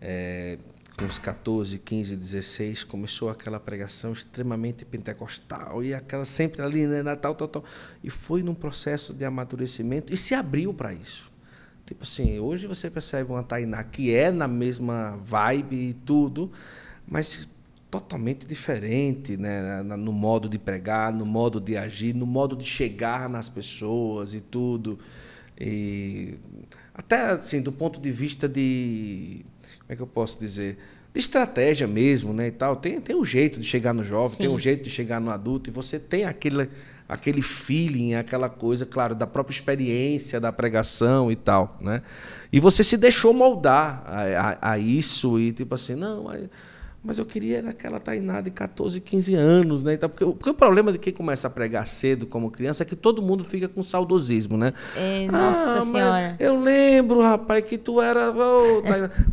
A: é, com os 14, 15, 16, começou aquela pregação extremamente pentecostal e aquela sempre ali, né, Natal, tal, tal. E foi num processo de amadurecimento e se abriu para isso. Tipo assim, hoje você percebe uma Tainá que é na mesma vibe e tudo, mas totalmente diferente né? no modo de pregar, no modo de agir, no modo de chegar nas pessoas e tudo. E até assim, do ponto de vista de. Como é que eu posso dizer? De estratégia mesmo, né? E tal. Tem, tem um jeito de chegar no jovem, Sim. tem um jeito de chegar no adulto, e você tem aquele, aquele feeling, aquela coisa, claro, da própria experiência da pregação e tal, né? E você se deixou moldar a, a, a isso, e tipo assim, não, mas mas eu queria era aquela tainá de 14, 15 anos, né? Então, porque, porque, o problema de quem começa a pregar cedo como criança é que todo mundo fica com saudosismo, né? Ei, é, ah, nossa ah, senhora. Eu lembro, rapaz, que tu era. Oh,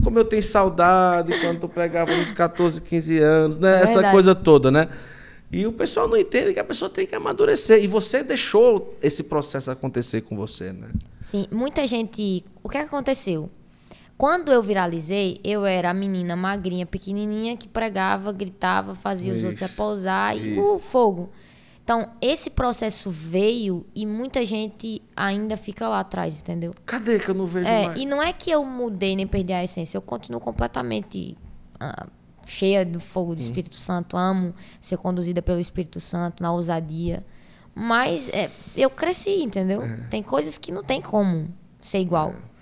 A: como eu tenho saudade quando tu pregava nos 14, 15 anos, né? É Essa verdade. coisa toda, né? E o pessoal não entende que a pessoa tem que amadurecer. E você deixou esse processo acontecer com você, né?
B: Sim, muita gente. O que aconteceu? Quando eu viralizei, eu era a menina magrinha, pequenininha, que pregava, gritava, fazia isso, os outros apousar e o uh, fogo. Então, esse processo veio e muita gente ainda fica lá atrás, entendeu? Cadê que eu não vejo é, mais? E não é que eu mudei nem perdi a essência. Eu continuo completamente uh, cheia do fogo do hum. Espírito Santo. Amo ser conduzida pelo Espírito Santo na ousadia. Mas é, eu cresci, entendeu? É. Tem coisas que não tem como ser igual. É.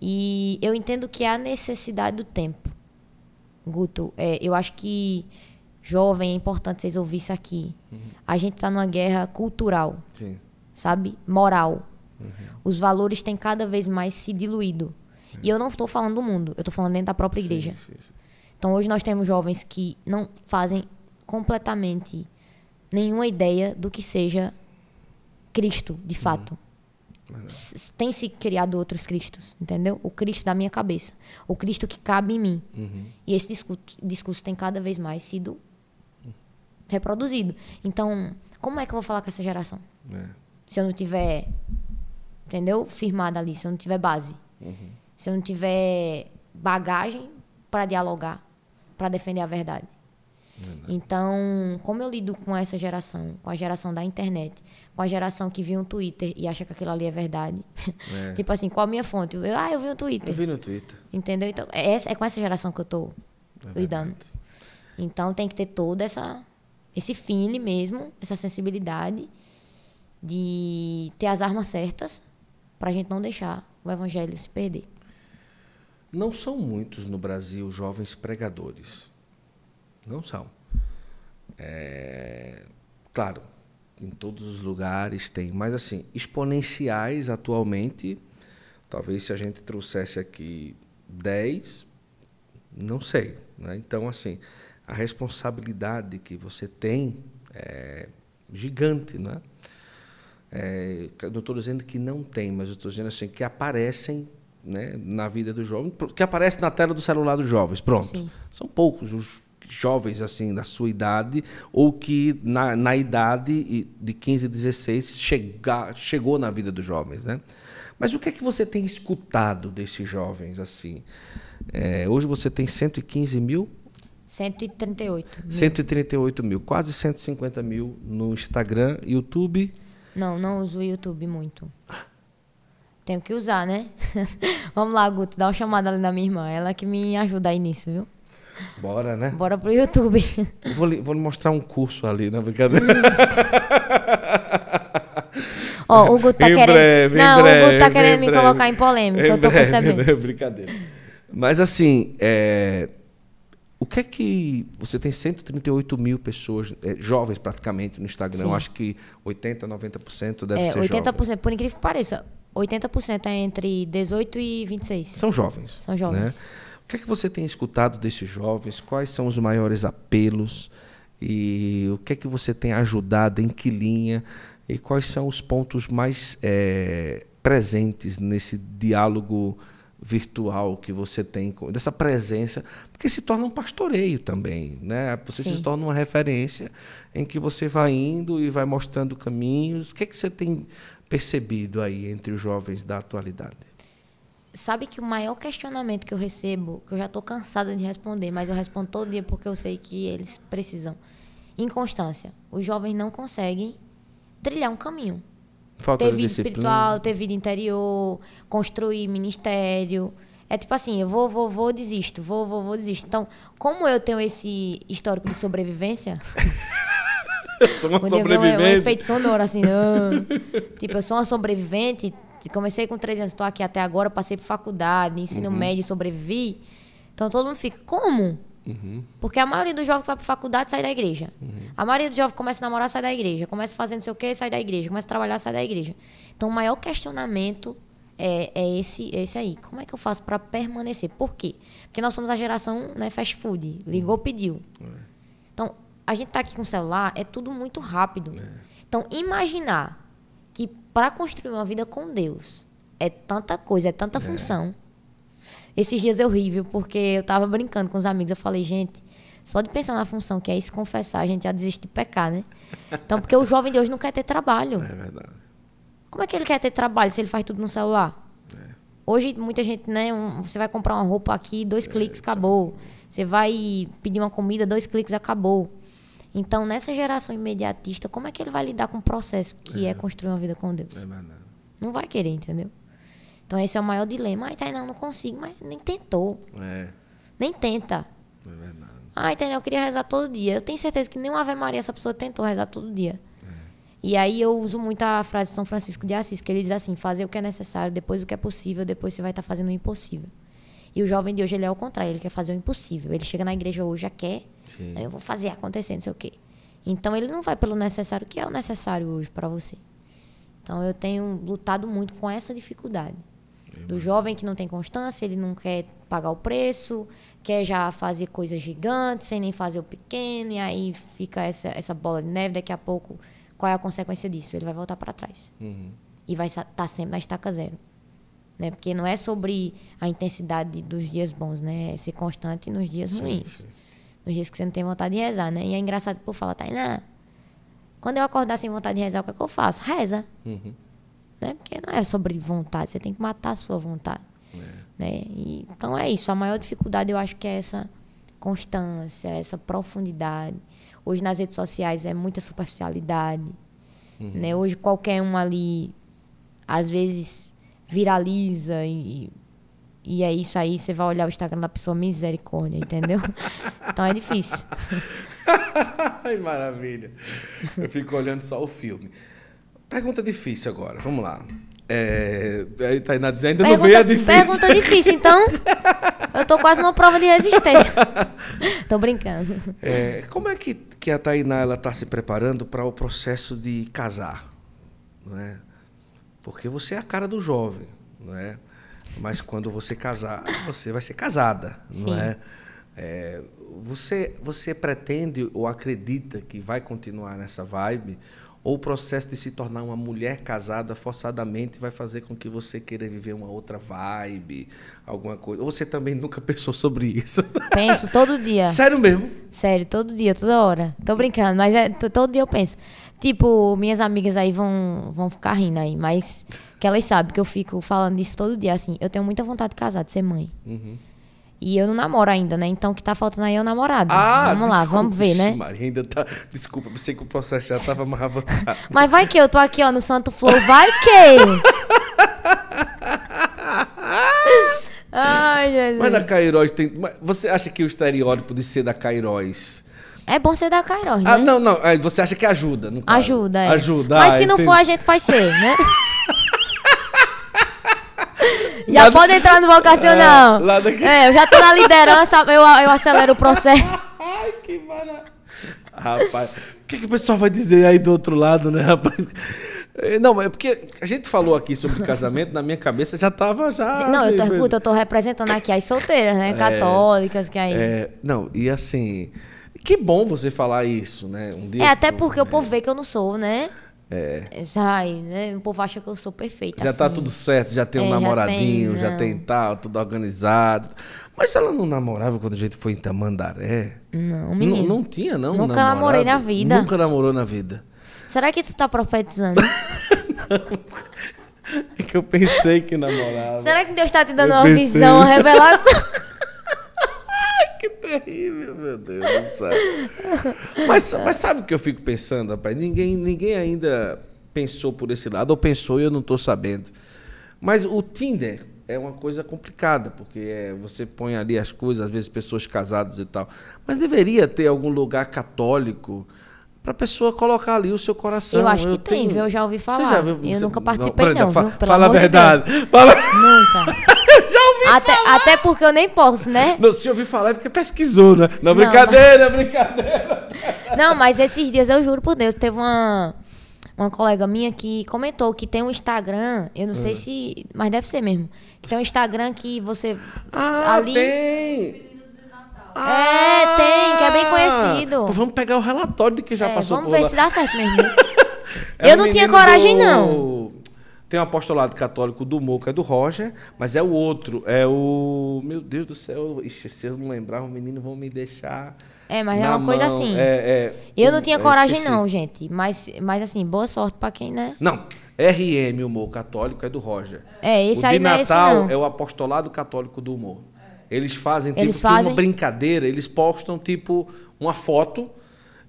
B: E eu entendo que há é necessidade do tempo. Guto, é, eu acho que, jovem, é importante vocês ouvirem isso aqui. Uhum. A gente está numa guerra cultural, Sim. sabe? Moral. Uhum. Os valores têm cada vez mais se diluído. Uhum. E eu não estou falando do mundo, eu estou falando dentro da própria igreja. Sim, sim, então, hoje nós temos jovens que não fazem completamente nenhuma ideia do que seja Cristo, de uhum. fato. É. tem se criado outros cristos, entendeu? O Cristo da minha cabeça, o Cristo que cabe em mim. Uhum. E esse discurso, discurso, tem cada vez mais sido reproduzido. Então, como é que eu vou falar com essa geração? É. Se eu não tiver, entendeu? Firmada ali, se eu não tiver base, uhum. se eu não tiver bagagem para dialogar, para defender a verdade. Então, como eu lido com essa geração, com a geração da internet, com a geração que viu um Twitter e acha que aquilo ali é verdade? É. tipo assim, qual a minha fonte? Eu, ah, eu vi um Twitter. Eu vi no Twitter. Entendeu? Então, é, é com essa geração que eu estou é lidando. Então, tem que ter toda essa esse feeling mesmo, essa sensibilidade de ter as armas certas para a gente não deixar o evangelho se perder.
A: Não são muitos no Brasil jovens pregadores. Não são. É, claro, em todos os lugares tem, mas assim, exponenciais atualmente, talvez se a gente trouxesse aqui 10, não sei. Né? Então, assim, a responsabilidade que você tem é gigante, né? É, não estou dizendo que não tem, mas estou dizendo assim que aparecem né, na vida do jovem, que aparecem na tela do celular dos jovens. Pronto. Sim. São poucos os jovens assim da sua idade ou que na, na idade de 15, 16 chega, chegou na vida dos jovens, né? Mas o que é que você tem escutado desses jovens assim? É, hoje você tem 115 mil?
B: 138 mil.
A: 138 mil, quase 150 mil no Instagram, YouTube.
B: Não, não uso o YouTube muito. Tenho que usar, né? Vamos lá, Guto, dá uma chamada ali na minha irmã. Ela que me ajuda aí nisso, viu?
A: Bora, né? Bora pro YouTube. vou, lhe, vou lhe mostrar um curso ali, na né? brincadeira.
B: Ó, oh, o Guto tá em querendo. Breve, não, tá breve, o Guto tá querendo me colocar em polêmica, em eu tô percebendo. Né? Brincadeira.
A: Mas assim, é... o que é que. Você tem 138 mil pessoas, é, jovens praticamente, no Instagram. Sim. Eu acho que 80%, 90% deve é, ser. 80%,
B: jovem. por incrível que pareça, 80% é entre 18 e 26. São jovens. São jovens. Né?
A: que é que você tem escutado desses jovens? Quais são os maiores apelos? E o que é que você tem ajudado? Em que linha? E quais são os pontos mais é, presentes nesse diálogo virtual que você tem, dessa presença, porque se torna um pastoreio também, né? Você Sim. se torna uma referência em que você vai indo e vai mostrando caminhos. O que é que você tem percebido aí entre os jovens da atualidade?
B: sabe que o maior questionamento que eu recebo, que eu já estou cansada de responder, mas eu respondo todo dia porque eu sei que eles precisam. Inconstância. Os jovens não conseguem trilhar um caminho. Falta ter vida espiritual, ter vida interior, construir ministério. É tipo assim, eu vou, vou, vou, desisto, vou, vou, vou, desisto. Então, como eu tenho esse histórico de sobrevivência.
A: eu sou uma sobrevivente. É um efeito
B: sonoro, assim, não. tipo, eu sou uma sobrevivente, comecei com 13 anos, estou aqui até agora, passei por faculdade, ensino uhum. médio, sobrevivi. Então todo mundo fica, como? Uhum. Porque a maioria dos jovens que vai para faculdade sai da igreja. Uhum. A maioria dos jovens começa a namorar, sai da igreja. Começa fazendo não sei o quê, sai da igreja. Começa a trabalhar, sai da igreja. Então o maior questionamento é, é esse, é esse aí. Como é que eu faço para permanecer? Por quê? Porque nós somos a geração né, fast food. Ligou, uhum. pediu. É. Então, a gente tá aqui com o celular, é tudo muito rápido. É. Então, imaginar que para construir uma vida com Deus é tanta coisa, é tanta é. função. Esses dias é horrível Porque eu tava brincando com os amigos. Eu falei, gente, só de pensar na função que é isso confessar, a gente já desiste de pecar, né? Então, porque o jovem de hoje não quer ter trabalho. É verdade. Como é que ele quer ter trabalho se ele faz tudo no celular? É. Hoje, muita gente, né? Um, você vai comprar uma roupa aqui, dois é, cliques, acabou. Você vai pedir uma comida, dois cliques, acabou. Então, nessa geração imediatista, como é que ele vai lidar com o processo que é, é construir uma vida com Deus? É não vai querer, entendeu? Então, esse é o maior dilema. Ai, Tainá, não consigo, mas nem
A: tentou. É.
B: Nem tenta. É então Ai, Tainá, eu queria rezar todo dia. Eu tenho certeza que nem uma Ave Maria essa pessoa tentou rezar todo dia. É. E aí eu uso muito a frase de São Francisco de Assis, que ele diz assim: fazer o que é necessário, depois o que é possível, depois você vai estar fazendo o impossível. E o jovem de hoje, ele é o contrário, ele quer fazer o impossível. Ele chega na igreja hoje, já quer, eu vou fazer acontecer, não sei o quê. Então, ele não vai pelo necessário, que é o necessário hoje para você. Então, eu tenho lutado muito com essa dificuldade. Do jovem que não tem constância, ele não quer pagar o preço, quer já fazer coisas gigantes, sem nem fazer o pequeno, e aí fica essa, essa bola de neve. Daqui a pouco, qual é a consequência disso? Ele vai voltar para trás. Uhum. E vai estar tá sempre na estaca zero né? Porque não é sobre a intensidade dos dias bons, né? É ser constante nos dias sim, ruins. Sim. Nos dias que você não tem vontade de rezar, né? E é engraçado por falar, Tainá, quando eu acordar sem vontade de rezar, o que, é que eu faço? Reza. Uhum. Né? Porque não é sobre vontade, você tem que matar a sua vontade. É. Né? E, então é isso. A maior dificuldade eu acho que é essa constância, essa profundidade. Hoje nas redes sociais é muita superficialidade. Uhum. Né? Hoje qualquer um ali, às vezes, viraliza e, e é isso aí, você vai olhar o Instagram da pessoa, misericórdia, entendeu? então é difícil.
A: Ai, maravilha. Eu fico olhando só o filme. Pergunta difícil agora, vamos lá. É, é tá ainda pergunta, não veio a difícil. Pergunta difícil,
B: então eu tô quase numa prova de resistência. tô brincando. É, como é que,
A: que a Tainá ela tá se preparando para o processo de casar? Não é? Porque você é a cara do jovem, não é? Mas quando você casar, você vai ser casada, Sim. não é? é? você, você pretende ou acredita que vai continuar nessa vibe? Ou o processo de se tornar uma mulher casada forçadamente vai fazer com que você queira viver uma outra vibe, alguma coisa? Ou você também nunca pensou sobre isso?
B: Penso todo dia. Sério mesmo? Sério, todo dia, toda hora. Tô brincando, mas é, todo dia eu penso. Tipo, minhas amigas aí vão, vão ficar rindo aí, mas que elas sabem que eu fico falando isso todo dia, assim. Eu tenho muita vontade de casar, de ser mãe. Uhum. E eu não namoro ainda, né? Então o que tá faltando aí é o namorado. Ah, vamos lá, vamos ver, né?
A: Maria, ainda tá. Desculpa, pensei que o processo já tava mais avançado. Mas
B: vai que eu tô aqui, ó, no Santo Flow, vai que! Ai, Jesus. Mas na
A: Cairóis tem. Mas você acha que o estereótipo de ser da Cairóis
B: é bom ser da Kairos, ah, né? Ah, não,
A: não. Você acha que ajuda. No caso. Ajuda, é. Ajuda. Mas ah, se não for, a
B: gente faz ser, né? já lá pode entrar no vocacional. É, não? daqui... É, eu já tô na liderança, eu, eu acelero o processo. Ai, que
A: maravilha. Rapaz, o que, que o pessoal vai dizer aí do outro lado, né, rapaz? Eh, não, é porque a gente falou aqui sobre casamento, na minha cabeça já tava já. Não, assim, eu, tô, assim
B: eu tô representando aqui as solteiras, né? É, Católicas, que aí. É,
A: não, e assim. Que bom você falar isso, né? Um dia é, até ficou, porque né? o
B: povo vê que eu não sou, né? É. é já né? O povo acha que eu sou perfeita. Já tá assim. tá tudo certo, já tem um é, namoradinho, já tem, já tem,
A: tal, tudo organizado. Mas ela não namorava quando a gente foi em Tamandaré? Não, menino. N não tinha, não? Nunca namorado. namorei na vida. Nunca namorou na vida.
B: Será que tu tá profetizando? não.
A: É que eu pensei que namorava. Será que Deus tá te dando eu uma pensei. visão, uma revelação? terrível, meu Deus Mas, mas sabe o que eu fico pensando, rapaz? Ninguém, ninguém ainda pensou por esse lado, ou pensou e eu não estou sabendo. Mas o Tinder é uma coisa complicada, porque é, você põe ali as coisas, às vezes pessoas casadas e tal. Mas deveria ter algum lugar católico para a pessoa colocar ali o seu coração. Eu acho que eu tem, tenho... viu? Eu já ouvi falar. Você já viu? Eu você... nunca participei, não, não, viu? fala a verdade. De fala... Nunca.
B: já até, até porque eu nem posso, né? Não, se ouvir falar é porque pesquisou, né? Não, brincadeira,
A: não, brincadeira.
B: Não, mas esses dias eu juro por Deus, teve uma uma colega minha que comentou que tem um Instagram, eu não sei é. se, mas deve ser mesmo, que tem um Instagram que você ah, ali tem. Ah, é, tem, que é bem ah! conhecido. Pô,
A: vamos pegar o relatório de que já é, passou Vamos ver lá. se dá certo mesmo. é eu não tinha coragem, do... não. Tem o apostolado católico do Moca, é do Roger, mas é o outro. É o. Meu Deus do céu, ixi, se eu não lembrar, os meninos vão me deixar. É, mas é uma mão. coisa assim. É, é, eu não tinha coragem, não,
B: gente. Mas, mas assim, boa sorte pra quem, né?
A: Não. RM, humor católico, é do Roger. É, esse o aí de não Natal é, esse, não. é o apostolado católico do humor. Eles fazem tipo eles fazem... uma brincadeira, eles postam tipo uma foto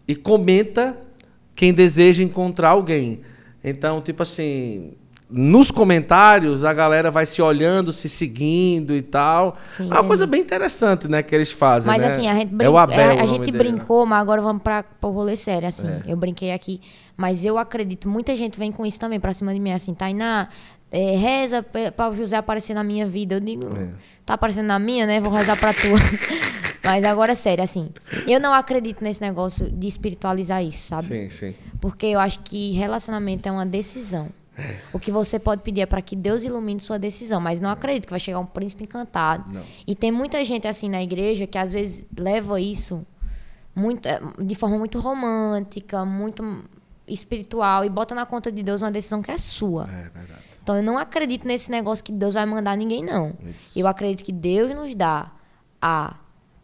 A: e comenta quem deseja encontrar alguém. Então, tipo assim, nos comentários a galera vai se olhando, se seguindo e tal. Sim, é uma coisa bem interessante, né, que eles fazem. Mas né? assim, a gente, brin... é Abel, é, a gente brincou,
B: mas agora vamos para o rolê sério, assim. É. Eu brinquei aqui, mas eu acredito, muita gente vem com isso também para cima de mim, assim, Tainá, é, reza para o José aparecer na minha vida. Eu digo, é. tá aparecendo na minha, né? Vou rezar para tua. mas agora é sério, assim, eu não acredito nesse negócio de espiritualizar isso, sabe? Sim, sim. Porque eu acho que relacionamento é uma decisão. O que você pode pedir é para que Deus ilumine sua decisão, mas não acredito que vai chegar um príncipe encantado. Não. E tem muita gente assim na igreja que às vezes leva isso muito, eh, de forma muito romântica, muito espiritual e bota na conta de Deus uma decisão que é sua. É verdade. Então eu não acredito nesse negócio que Deus vai mandar ninguém não. Isso. Eu acredito que Deus nos dá a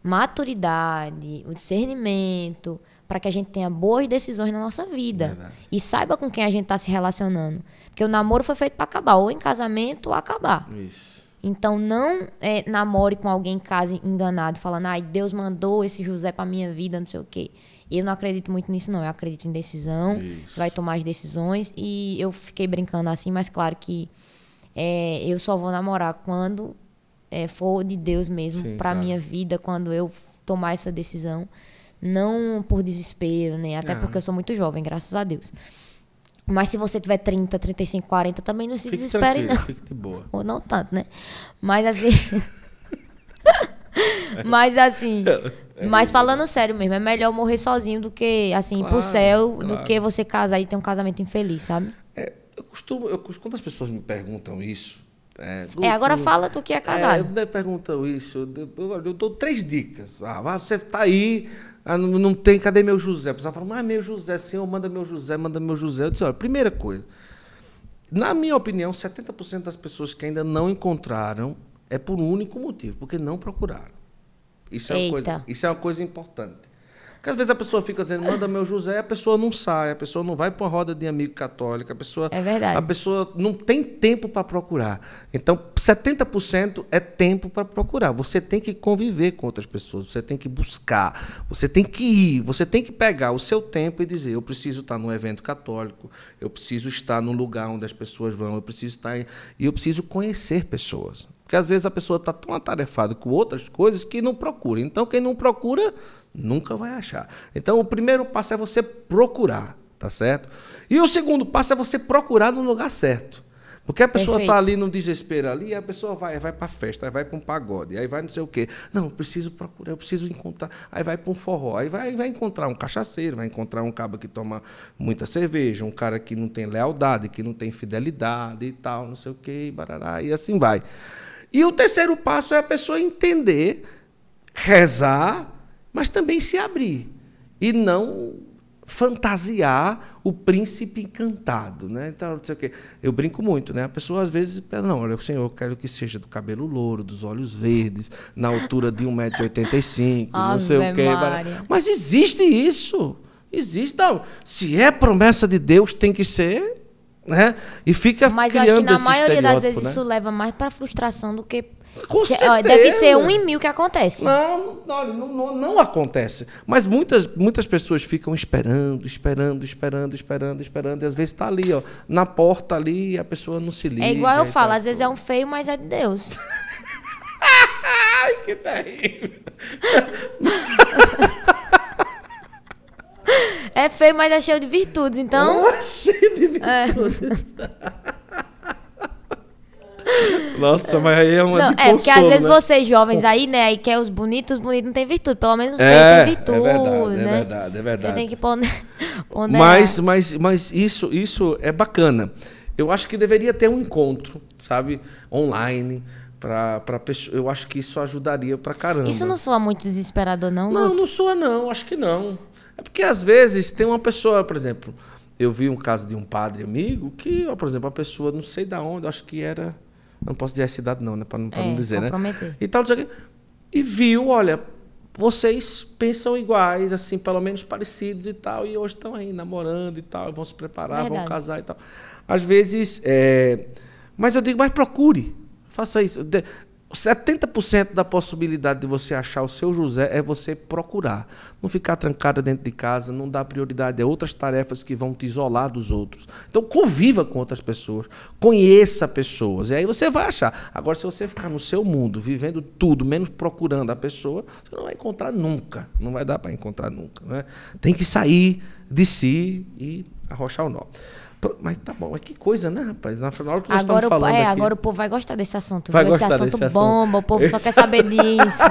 B: maturidade, o discernimento, para que a gente tenha boas decisões na nossa vida Verdade. e saiba com quem a gente está se relacionando. Porque o namoro foi feito para acabar, ou em casamento ou acabar. Isso. Então não é, namore com alguém em casa enganado, falando, ai, Deus mandou esse José para minha vida, não sei o quê. Eu não acredito muito nisso, não. Eu acredito em decisão, Isso. você vai tomar as decisões. E eu fiquei brincando assim, mas claro que é, eu só vou namorar quando é, for de Deus mesmo para minha vida, quando eu tomar essa decisão. Não por desespero, nem né? até é. porque eu sou muito jovem, graças a Deus. Mas se você tiver 30, 35, 40, também não se fique desespere, não. Fique
A: de boa. Ou
B: não tanto, né? Mas assim. mas assim. É, é mas falando sério mesmo, é melhor morrer sozinho do que, assim, claro, ir pro céu, claro. do que você casar e ter um casamento infeliz,
A: sabe? É, eu costumo. Eu, quando as pessoas me perguntam isso. É, é agora fala tu que é, é casado. É, me perguntam isso. Eu, eu, eu, dou três dicas. Ah, você tá aí ah, não, não tem, cadê meu José? O pessoal fala, ah, meu José, Senhor, manda meu José, manda meu José. Eu disse, olha, primeira coisa, na minha opinião, 70% das pessoas que ainda não encontraram é por um único motivo, porque não procuraram. Isso é, uma coisa, isso é uma coisa importante. Porque às vezes a pessoa fica dizendo, manda meu José, a pessoa não sai, a pessoa não vai para uma roda de amigo católico, a pessoa, é verdade. a pessoa não tem tempo para procurar. Então, 70% é tempo para procurar. Você tem que conviver com outras pessoas, você tem que buscar, você tem que ir, você tem que pegar o seu tempo e dizer, eu preciso estar num evento católico, eu preciso estar num lugar onde as pessoas vão, eu preciso estar em... e eu preciso conhecer pessoas. Porque às vezes a pessoa está tão atarefada com outras coisas que não procura. Então, quem não procura, nunca vai achar. Então, o primeiro passo é você procurar, tá certo? E o segundo passo é você procurar no lugar certo. Porque a pessoa está ali no desespero ali, a pessoa vai, vai para festa, aí vai para um pagode, aí vai não sei o quê. Não, preciso procurar, eu preciso encontrar. Aí vai para um forró, aí vai, vai encontrar um cachaceiro, vai encontrar um cabo que toma muita cerveja, um cara que não tem lealdade, que não tem fidelidade e tal, não sei o quê, barará, e assim vai. E o terceiro passo é a pessoa entender, rezar, mas também se abrir e não fantasiar o príncipe encantado, né? Então, não sei o quê. Eu brinco muito, né? A pessoa às vezes pensa, não, olha, o senhor, eu quero que seja do cabelo louro, dos olhos verdes, na altura de 1,85m, não sei o quê. Mas existe isso. Existe. Não, se é promessa de Deus, tem que ser né? E fica Mas eu acho que na maioria das vezes né? isso
B: leva mais para frustração do que se, ó, deve ser um em mil que acontece. Não,
A: não, não, não, acontece. Mas muitas, muitas pessoas ficam esperando, esperando, esperando, esperando, esperando. E às vezes está ali, ó, na porta ali, e a pessoa não se liga. É igual eu falo,
B: às vezes é um feio, mas é de Deus. Ai, que terrível. É feio, mas é cheio de virtudes, então. É cheio de é. virtudes. É.
A: Nossa, mas aí é uma não, É, porque às vezes né? vocês jovens
B: aí, né, aí quer os bonitos, os bonitos não tem virtude. Pelo menos vocês é, têm é virtude, é verdade, né? É verdade, é né? verdade. É Você tem que pôr. Né, mas,
A: mas, mas isso, isso é bacana. Eu acho que deveria ter um encontro, sabe? Online para pessoa. Eu acho que isso ajudaria pra caramba. Isso não
B: soa muito desesperador, não? Não, Guto?
A: não soa, não, acho que não. É porque às vezes tem uma pessoa, por exemplo, eu vi um caso de um padre amigo que, por exemplo, uma pessoa, não sei da onde, acho que era. Não posso dizer a cidade, não, né? Para não, pra é, não dizer, né? E tal, e viu, olha, vocês pensam iguais, assim, pelo menos parecidos e tal, e hoje estão aí namorando e tal, vão se preparar, Verdade. vão casar e tal. Às vezes. É... Mas eu digo, mas procure. Faça isso. 70% da possibilidade de você achar o seu José é você procurar. Não ficar trancada dentro de casa, não dar prioridade a outras tarefas que vão te isolar dos outros. Então conviva com outras pessoas, conheça pessoas, e aí você vai achar. Agora, se você ficar no seu mundo, vivendo tudo, menos procurando a pessoa, você não vai encontrar nunca. Não vai dar para encontrar nunca. Né? Tem que sair de si e arrochar o nó. Mas tá bom, mas que coisa, né, rapaz? Na hora é que nós agora, falando é, aqui... agora o povo vai gostar desse assunto. Vai viu? Esse assunto desse bomba, assunto. o povo só quer saber disso.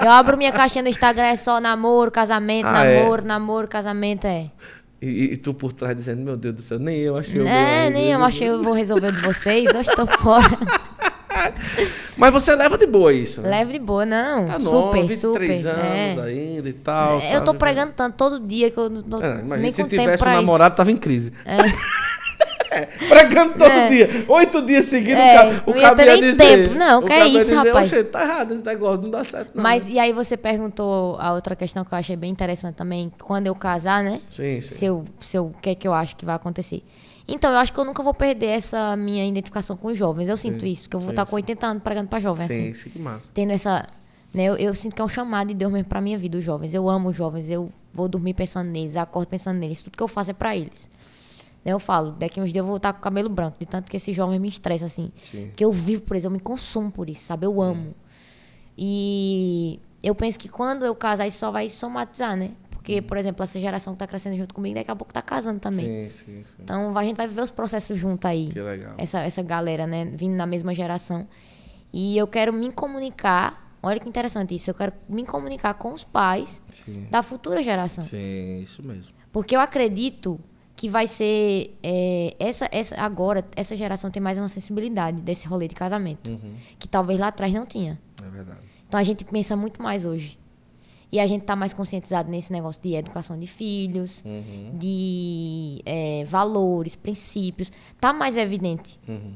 B: Eu abro minha caixinha no Instagram, é só namoro, casamento, ah, é. namoro, é. namoro, casamento, é.
A: E, e, tu por trás dizendo, meu Deus do céu, nem eu achei o É, nem eu achei,
B: eu vou resolver de vocês, eu estou fora.
A: Mas você leva de boa isso, né?
B: Levo de boa, não. Tá super, nova, super. É. anos
A: é. ainda e tal. É, eu tá, tô
B: pregando tanto todo dia que eu não, é, imagina, nem se tivesse um namorado, tava em crise. É.
A: pregando todo é. dia. Oito dias seguidos, é. o cara ia dizer... Tempo. Não, o que é isso, dizer, rapaz? tá errado esse negócio, não dá certo não. Mas,
B: e aí você perguntou a outra questão que eu achei bem interessante também. Quando eu casar, né? Sim, sim. Se eu, se eu, o que é que eu acho que vai acontecer. Então, eu acho que eu nunca vou perder essa minha identificação com os jovens. Eu sim, sinto isso, que eu vou sim, estar tá com 80 anos pregando para jovens. Sim, assim, sim, que massa. Tendo essa. Né, eu, eu, sinto que é um chamado de Deus mesmo para minha vida, os jovens. Eu amo os jovens, eu vou dormir pensando neles, acordo pensando neles. Tudo que eu faço é para eles. Né, eu falo, daqui uns dias eu vou estar tá com o cabelo branco, de tanto que esses jovens me estressam, assim. Sim. Que eu vivo por eles, eu me consumo por isso, sabe? Eu hum. amo. Hum. E eu penso que quando eu casar, isso só vai somatizar, né? Porque, por exemplo, essa geração que está crescendo junto comigo, daqui a pouco está casando também. Sim, sim, sim. Então a gente vai viver os processos junto aí. Que legal. Essa, essa galera, né? Vindo na mesma geração. E eu quero me comunicar. Olha que interessante isso. Eu quero me comunicar com os pais sim. da futura geração.
A: Sim, isso mesmo.
B: Porque eu acredito que vai ser é, essa, essa agora essa geração tem mais uma sensibilidade desse rolê de casamento uhum. que talvez lá atrás não tinha. É verdade. Então a gente pensa muito mais hoje. E a gente está mais conscientizado nesse negócio de educação de filhos, uhum. de é, valores, princípios. Está mais evidente. Uhum.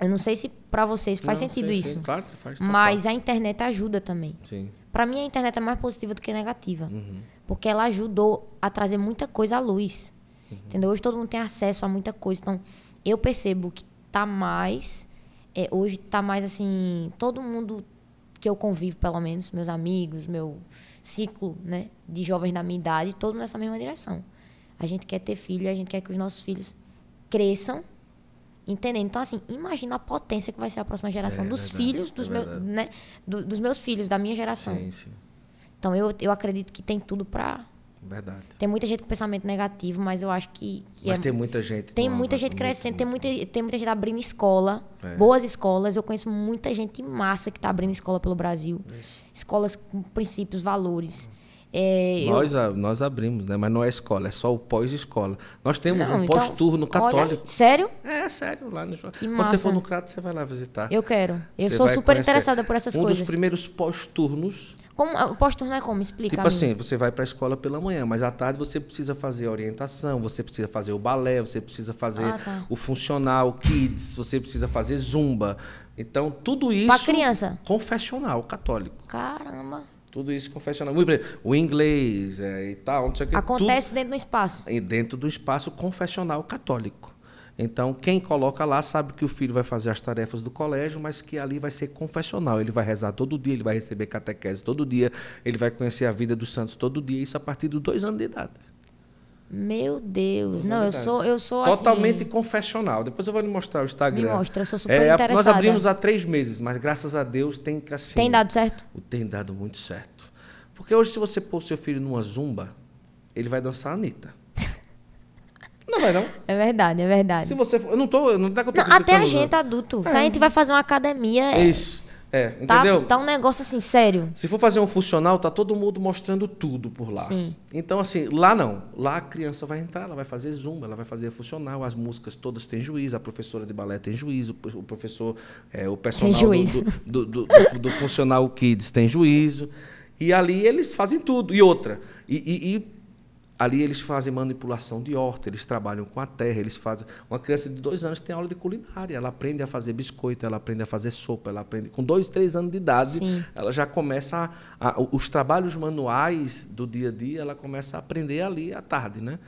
B: Eu não sei se para vocês faz não, sentido isso. Sim, claro que faz. Mas a internet ajuda também. Para mim, a internet é mais positiva do que negativa. Uhum. Porque ela ajudou a trazer muita coisa à luz. Uhum. Entendeu? Hoje todo mundo tem acesso a muita coisa. Então, eu percebo que tá mais. É, hoje tá mais assim. Todo mundo que eu convivo, pelo menos, meus amigos, meu ciclo né, de jovens da minha idade, todo nessa mesma direção. A gente quer ter filho, a gente quer que os nossos filhos cresçam, entendendo. Então, assim, imagina a potência que vai ser a próxima geração é, dos verdade, filhos, dos, é meus, né, do, dos meus filhos, da minha geração. Sim, sim. Então, eu, eu acredito que tem tudo para Verdade. Tem muita gente com pensamento negativo, mas eu acho que. que mas é, tem muita gente. Tem muita gente muito, crescendo, muito, tem, muita, tem muita gente abrindo escola, é. boas escolas. Eu conheço muita gente massa que está abrindo escola pelo Brasil. Isso escolas com princípios, valores. É, nós,
A: eu... a, nós abrimos, né? Mas não é escola, é só o pós-escola. Nós temos não, um então, pós-turno católico. Olha,
B: sério? É, sério, lá no Quando massa. você for no
A: Crato, você vai lá visitar. Eu quero. Eu você sou super conhecer. interessada por essas um coisas. Um dos primeiros pós-turnos.
B: Como, ah, pós-turno é como? Explica. Tipo assim, você vai
A: para a escola pela manhã, mas à tarde você precisa fazer orientação, você precisa fazer o balé, você precisa fazer ah, tá. o funcional, kids, você precisa fazer zumba. Então, tudo isso. Para criança. Confessional, católico. Caramba. Tudo isso confecciona muito. O inglês é, e tal, não sei o que. Acontece tudo, dentro do espaço. Dentro do espaço confessional católico. Então, quem coloca lá sabe que o filho vai fazer as tarefas do colégio, mas que ali vai ser confessional. Ele vai rezar todo dia, ele vai receber catequese todo dia, ele vai conhecer a vida dos santos todo dia, isso a partir dos dois anos de idade.
B: Meu Deus. É não, eu sou, eu sou assim. Totalmente assim...
A: confessional. Depois eu vou lhe mostrar o Instagram. Me mostra, eu sou é, super é, interessada. Nós abrimos há três meses, mas graças a Deus tem que assim... Tem dado certo? Tem dado muito certo. Porque hoje se você pôr seu filho numa zumba, ele vai dançar a Anitta.
B: Não vai, não. É verdade, é verdade. Se
A: você for, eu não tô, eu não dá tá não, até a gente adulto. É. Se a gente
B: vai fazer uma academia, Isso.
A: É, tá, entendeu? Tá, tá,
B: um negócio assim, sério.
A: Se for fazer um funcional, tá todo mundo mostrando tudo por lá. Sim. Então, assim, lá não. Lá a criança vai entrar, ela vai fazer zoom ela vai fazer funcional, as músicas todas têm juiz, a professora de balé tem juiz, o professor, é, o personal Do, do, do, do, do funcional kids tem juízo. E ali eles fazem tudo. E outra, e, e, e Ali eles fazem manipulação de horta, eles trabalham com a terra, eles fazem. Uma criança de dois anos tem aula de culinária, ela aprende a fazer biscoito, ela aprende a fazer sopa, ela aprende. Com dois, três anos de idade, Sim. ela já começa. A, a, os trabalhos manuais do dia a dia, ela começa a aprender ali à tarde, né?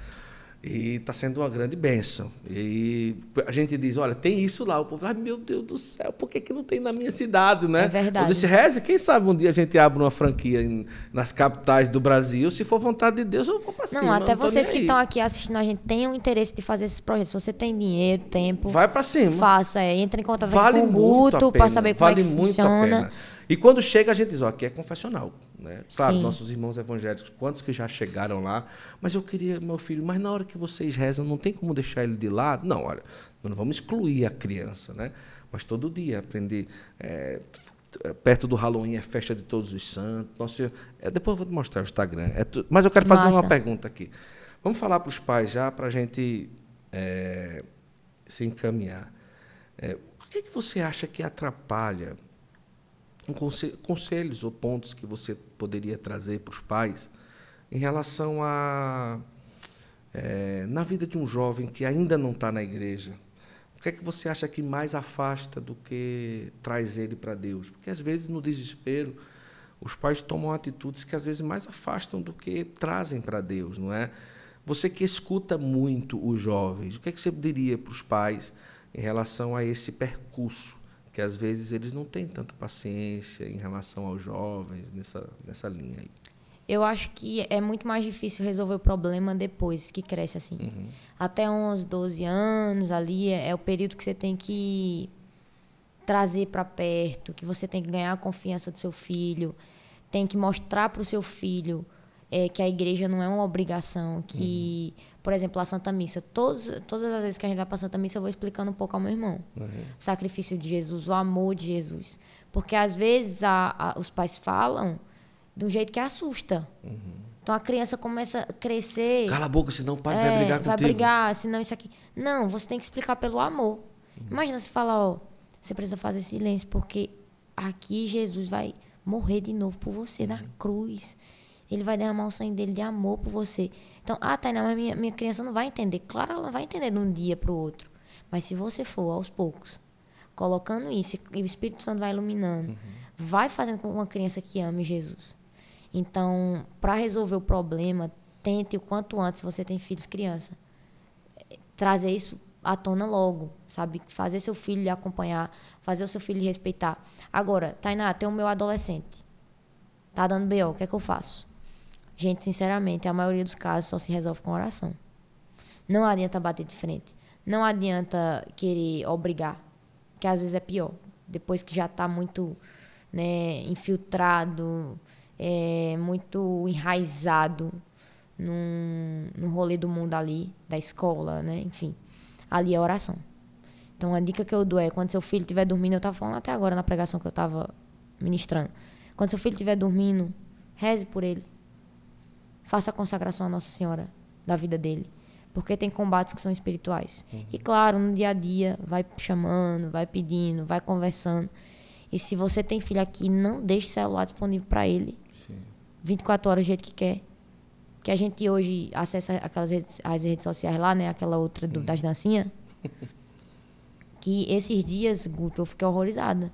A: E está sendo uma grande bênção. E a gente diz, olha, tem isso lá. O povo, ai meu Deus do céu, por que, que não tem na minha cidade, né? É verdade. Eu disse, reze, quem sabe um dia a gente abre uma franquia em, nas capitais do Brasil. Se for vontade de Deus, eu vou cima. Não, até não vocês que estão
B: aqui assistindo a gente tenham interesse de fazer esses projetos. Se você tem dinheiro, tempo. Vai para cima. Faça, é, entra em contato vale com o Guto para saber vale como é que funciona. Vale muito a pena.
A: E quando chega, a gente diz, ó, aqui é confessional. Né? Claro, Sim. nossos irmãos evangélicos, quantos que já chegaram lá, mas eu queria, meu filho, mas na hora que vocês rezam, não tem como deixar ele de lado? Não, olha, nós não vamos excluir a criança, né? Mas todo dia aprender. É, perto do Halloween é festa de todos os santos. Nossa, é, depois eu vou te mostrar o Instagram. É tu, mas eu quero fazer Nossa. uma pergunta aqui. Vamos falar para os pais já, para a gente é, se encaminhar. É, o que, que você acha que atrapalha um conselho, conselhos ou pontos que você poderia trazer para os pais em relação a é, na vida de um jovem que ainda não está na igreja, o que é que você acha que mais afasta do que traz ele para Deus? Porque às vezes no desespero os pais tomam atitudes que às vezes mais afastam do que trazem para Deus, não é? Você que escuta muito os jovens, o que é que você diria para os pais em relação a esse percurso que às vezes eles não têm tanta paciência em relação aos jovens nessa, nessa linha aí.
B: Eu acho que é muito mais difícil resolver o problema depois que cresce assim. Uhum. Até uns 12 anos ali é, é, o período que você tem que trazer para perto, que você tem que ganhar a confiança do seu filho, tem que mostrar para o seu filho é, que a igreja não é uma obrigação, que uhum por exemplo, a Santa Missa, todos, todas as vezes que a gente vai para a Santa Missa, eu vou explicando um pouco ao meu irmão. Uhum. O sacrifício de Jesus, o amor de Jesus. Porque às vezes a, a, os pais falam de um jeito que assusta. Uhum. Então a criança começa a crescer. Cala a
A: boca, senão o pai é, vai brigar você Vai brigar,
B: senão isso aqui. Não, você tem que explicar pelo amor. Uhum. Imagina se falar, ó, você precisa fazer silêncio, porque aqui Jesus vai morrer de novo por você uhum. na cruz. Ele vai derramar o sangue dele de amor por você. Então, ah, Tainá, mas minha, minha criança não vai entender. Claro, ela não vai entender de um dia para o outro. Mas se você for aos poucos, colocando isso, e o Espírito Santo vai iluminando, uhum. vai fazendo com uma criança que ame Jesus. Então, para resolver o problema, tente o quanto antes, você tem filhos, criança, trazer isso à tona logo, sabe? Fazer seu filho lhe acompanhar, fazer o seu filho lhe respeitar. Agora, Tainá, tem o meu adolescente. Tá dando B.O., o que é que eu faço? Gente, sinceramente, a maioria dos casos só se resolve com oração. Não adianta bater de frente. Não adianta querer obrigar, que às vezes é pior. Depois que já está muito né, infiltrado, é, muito enraizado no rolê do mundo ali, da escola, né? enfim. Ali é oração. Então a dica que eu dou é quando seu filho estiver dormindo, eu estava falando até agora na pregação que eu estava ministrando. Quando seu filho estiver dormindo, reze por ele faça a consagração à Nossa Senhora da vida dele. Porque tem combates que são espirituais. Uhum. E claro, no dia a dia, vai chamando, vai pedindo, vai conversando. E se você tem filho aqui, não deixe o celular disponível para ele. Sim. 24 horas do jeito que quer. Que a gente hoje acessa aquelas redes, as redes sociais lá, né? Aquela outra do, das dancinhas. que esses dias, Guto, eu fiquei horrorizada.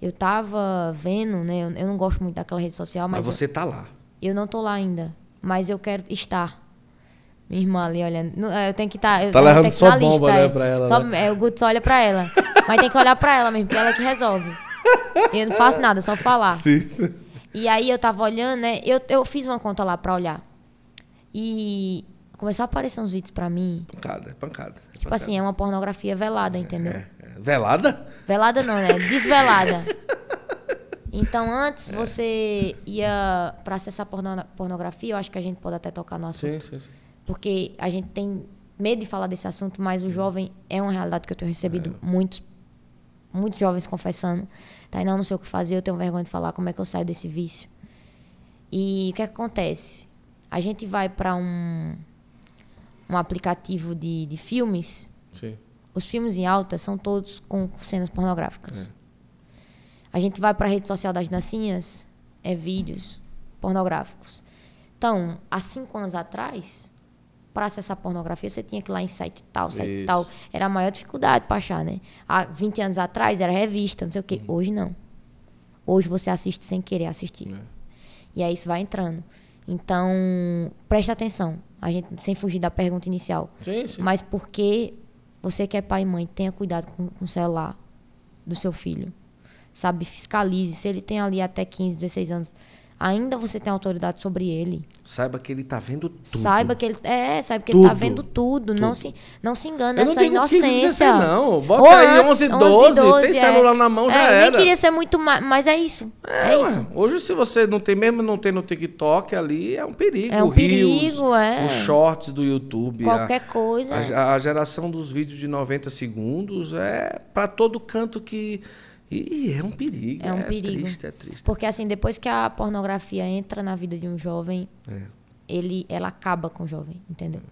B: Eu tava vendo, né? Eu, eu não gosto muito daquela rede social, mas. Mas você eu, tá lá. Eu não tô lá ainda mas eu quero estar. Minha irmã ali olhando. É, eu tenho que estar. Tá, tá levando tá só tá bomba, lista, né, é. pra ela. Só, né? é, o Guto só olha pra ela. mas tem que olhar pra ela mesmo, porque ela é que resolve. Eu não faço nada, só falar. Sim. E aí eu tava olhando, né? Eu, eu fiz uma conta lá pra olhar. E começou a aparecer uns vídeos pra
A: mim. Pancada, é pancada.
B: Tipo assim, pancada. assim, é uma pornografia velada, entendeu? É, é.
A: Velada? Velada não, né? Desvelada.
B: Então, antes é. você ia para acessar pornografia, eu acho que a gente pode até tocar no assunto. Sim, sim, sim. Porque a gente tem medo de falar desse assunto, mas o jovem é uma realidade que eu tenho recebido é. muitos muitos jovens confessando, tá, não, não sei o que fazer, eu tenho vergonha de falar, como é que eu saio desse vício? E o que, é que acontece? A gente vai para um um aplicativo de, de filmes. Sim. Os filmes em alta são todos com cenas pornográficas. É. A gente vai para a rede social das dancinhas, é vídeos pornográficos. Então, há cinco anos atrás, para acessar pornografia, você tinha que ir lá em site tal, site Isso. tal. Era a maior dificuldade para achar, né? Há 20 anos atrás era revista, não sei o quê. Hum. Hoje não. Hoje você assiste sem querer assistir. É. E aí isso vai entrando. Então, preste atenção. A gente, sem fugir da pergunta inicial. Sim, sim. Mas porque você que é pai e mãe, tenha cuidado com, com o celular do seu filho sabe? Fiscalize. Se ele tem ali até 15, 16 anos, ainda você tem autoridade sobre ele.
A: Saiba que ele está vendo tudo. Saiba
B: que ele é, saiba que tudo. ele tá vendo tudo. tudo. Não se não se engana Eu essa inocência. 15, 16, não, bota Ou aí antes, 11, 12, 12 tem é. celular na mão é, já era. Nem queria ser muito mais, mas é isso. É, é isso.
A: Hoje se você não tem mesmo não tem no TikTok ali é um perigo. É um perigo, é. Os shorts do YouTube, qualquer a, coisa. A, a geração dos vídeos de 90 segundos é para todo canto que e é um perigo. É um é perigo. Triste, é triste.
B: Porque assim, depois que a pornografia entra na vida de um jovem, é. ele, ela acaba com o jovem, entendeu?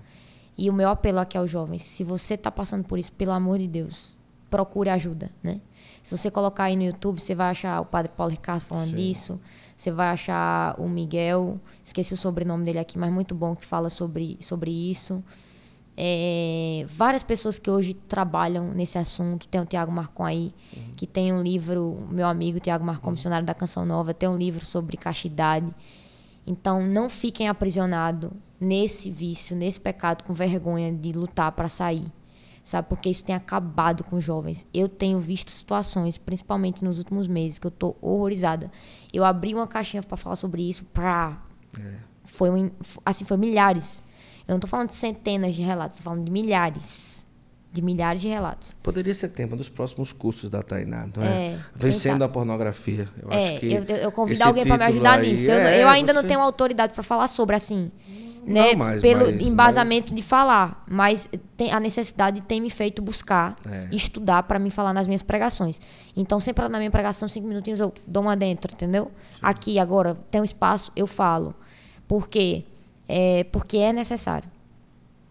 B: E o meu apelo aqui ao jovem, se você está passando por isso, pelo amor de Deus, procure ajuda, né? Se você colocar aí no YouTube, você vai achar o padre Paulo Ricardo falando Sim. disso, você vai achar o Miguel, esqueci o sobrenome dele aqui, mas muito bom que fala sobre, sobre isso. É, várias pessoas que hoje trabalham nesse assunto. Tem o Tiago Marcon aí, uhum. que tem um livro, meu amigo Tiago Marcon, uhum. missionário da Canção Nova, tem um livro sobre castidade. Então, não fiquem aprisionados nesse vício, nesse pecado, com vergonha de lutar para sair. Sabe? Porque isso tem acabado com jovens. Eu tenho visto situações, principalmente nos últimos meses, que eu tô horrorizada. Eu abri uma caixinha para falar sobre isso, pra... É. Foi um, assim, foi milhares eu não tô falando de centenas de relatos, tô falando de milhares. De milhares de relatos.
A: Poderia ser tema dos próximos cursos da Tainá, não é? é Vencendo a pornografia. Eu é, acho que. Eu, eu convido alguém para me ajudar aí, nisso. eu, é, eu ainda você... não tenho
B: autoridade para falar sobre, assim. Né, mais, pelo embasamento de falar, mas tem, a necessidade tem me feito buscar, é. estudar para me falar nas minhas pregações. Então sempre na minha pregação cinco minutinhos eu dou uma dentro, entendeu? Sim. Aqui agora tem um espaço, eu falo, porque é, porque é necessário.